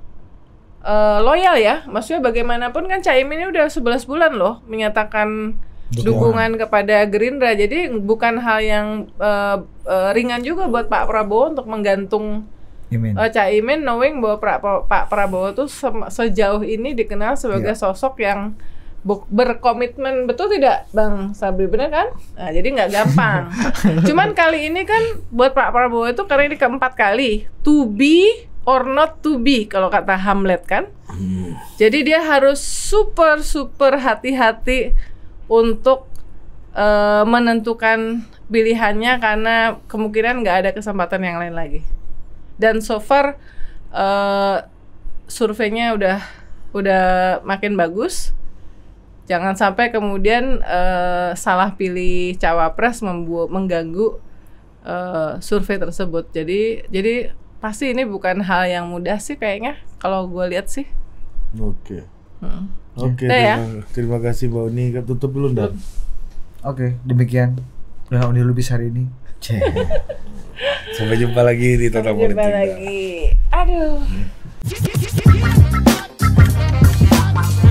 uh, loyal ya. Maksudnya bagaimanapun kan Caimin ini udah 11 bulan loh menyatakan dukungan, dukungan kepada Gerindra. Jadi bukan hal yang uh, uh, ringan juga buat Pak Prabowo untuk menggantung Imin. Uh, Cak Imin knowing bahwa pra, pra, Pak Prabowo tuh se sejauh ini dikenal sebagai yeah. sosok yang berkomitmen betul tidak Bang Sabri benar kan? Nah, jadi nggak gampang. Cuman kali ini kan buat Pak Prabowo itu karena ini keempat kali to be or not to be kalau kata Hamlet kan. Hmm. Jadi dia harus super super hati-hati untuk uh, menentukan pilihannya karena kemungkinan nggak ada kesempatan yang lain lagi. Dan so far uh, surveinya udah udah makin bagus. Jangan sampai kemudian uh, salah pilih cawapres membuat mengganggu uh, survei tersebut. Jadi jadi pasti ini bukan hal yang mudah sih kayaknya kalau gue lihat sih. Oke. Okay. Hmm. Iya. Oke, okay, ya. terima, kasih Mbak Uni. Kan tutup dulu, Dan. Oke, okay, demikian. Udah Uni lebih hari ini. Sampai jumpa lagi di Tata Politik. Sampai jumpa lagi. Aduh. Hmm.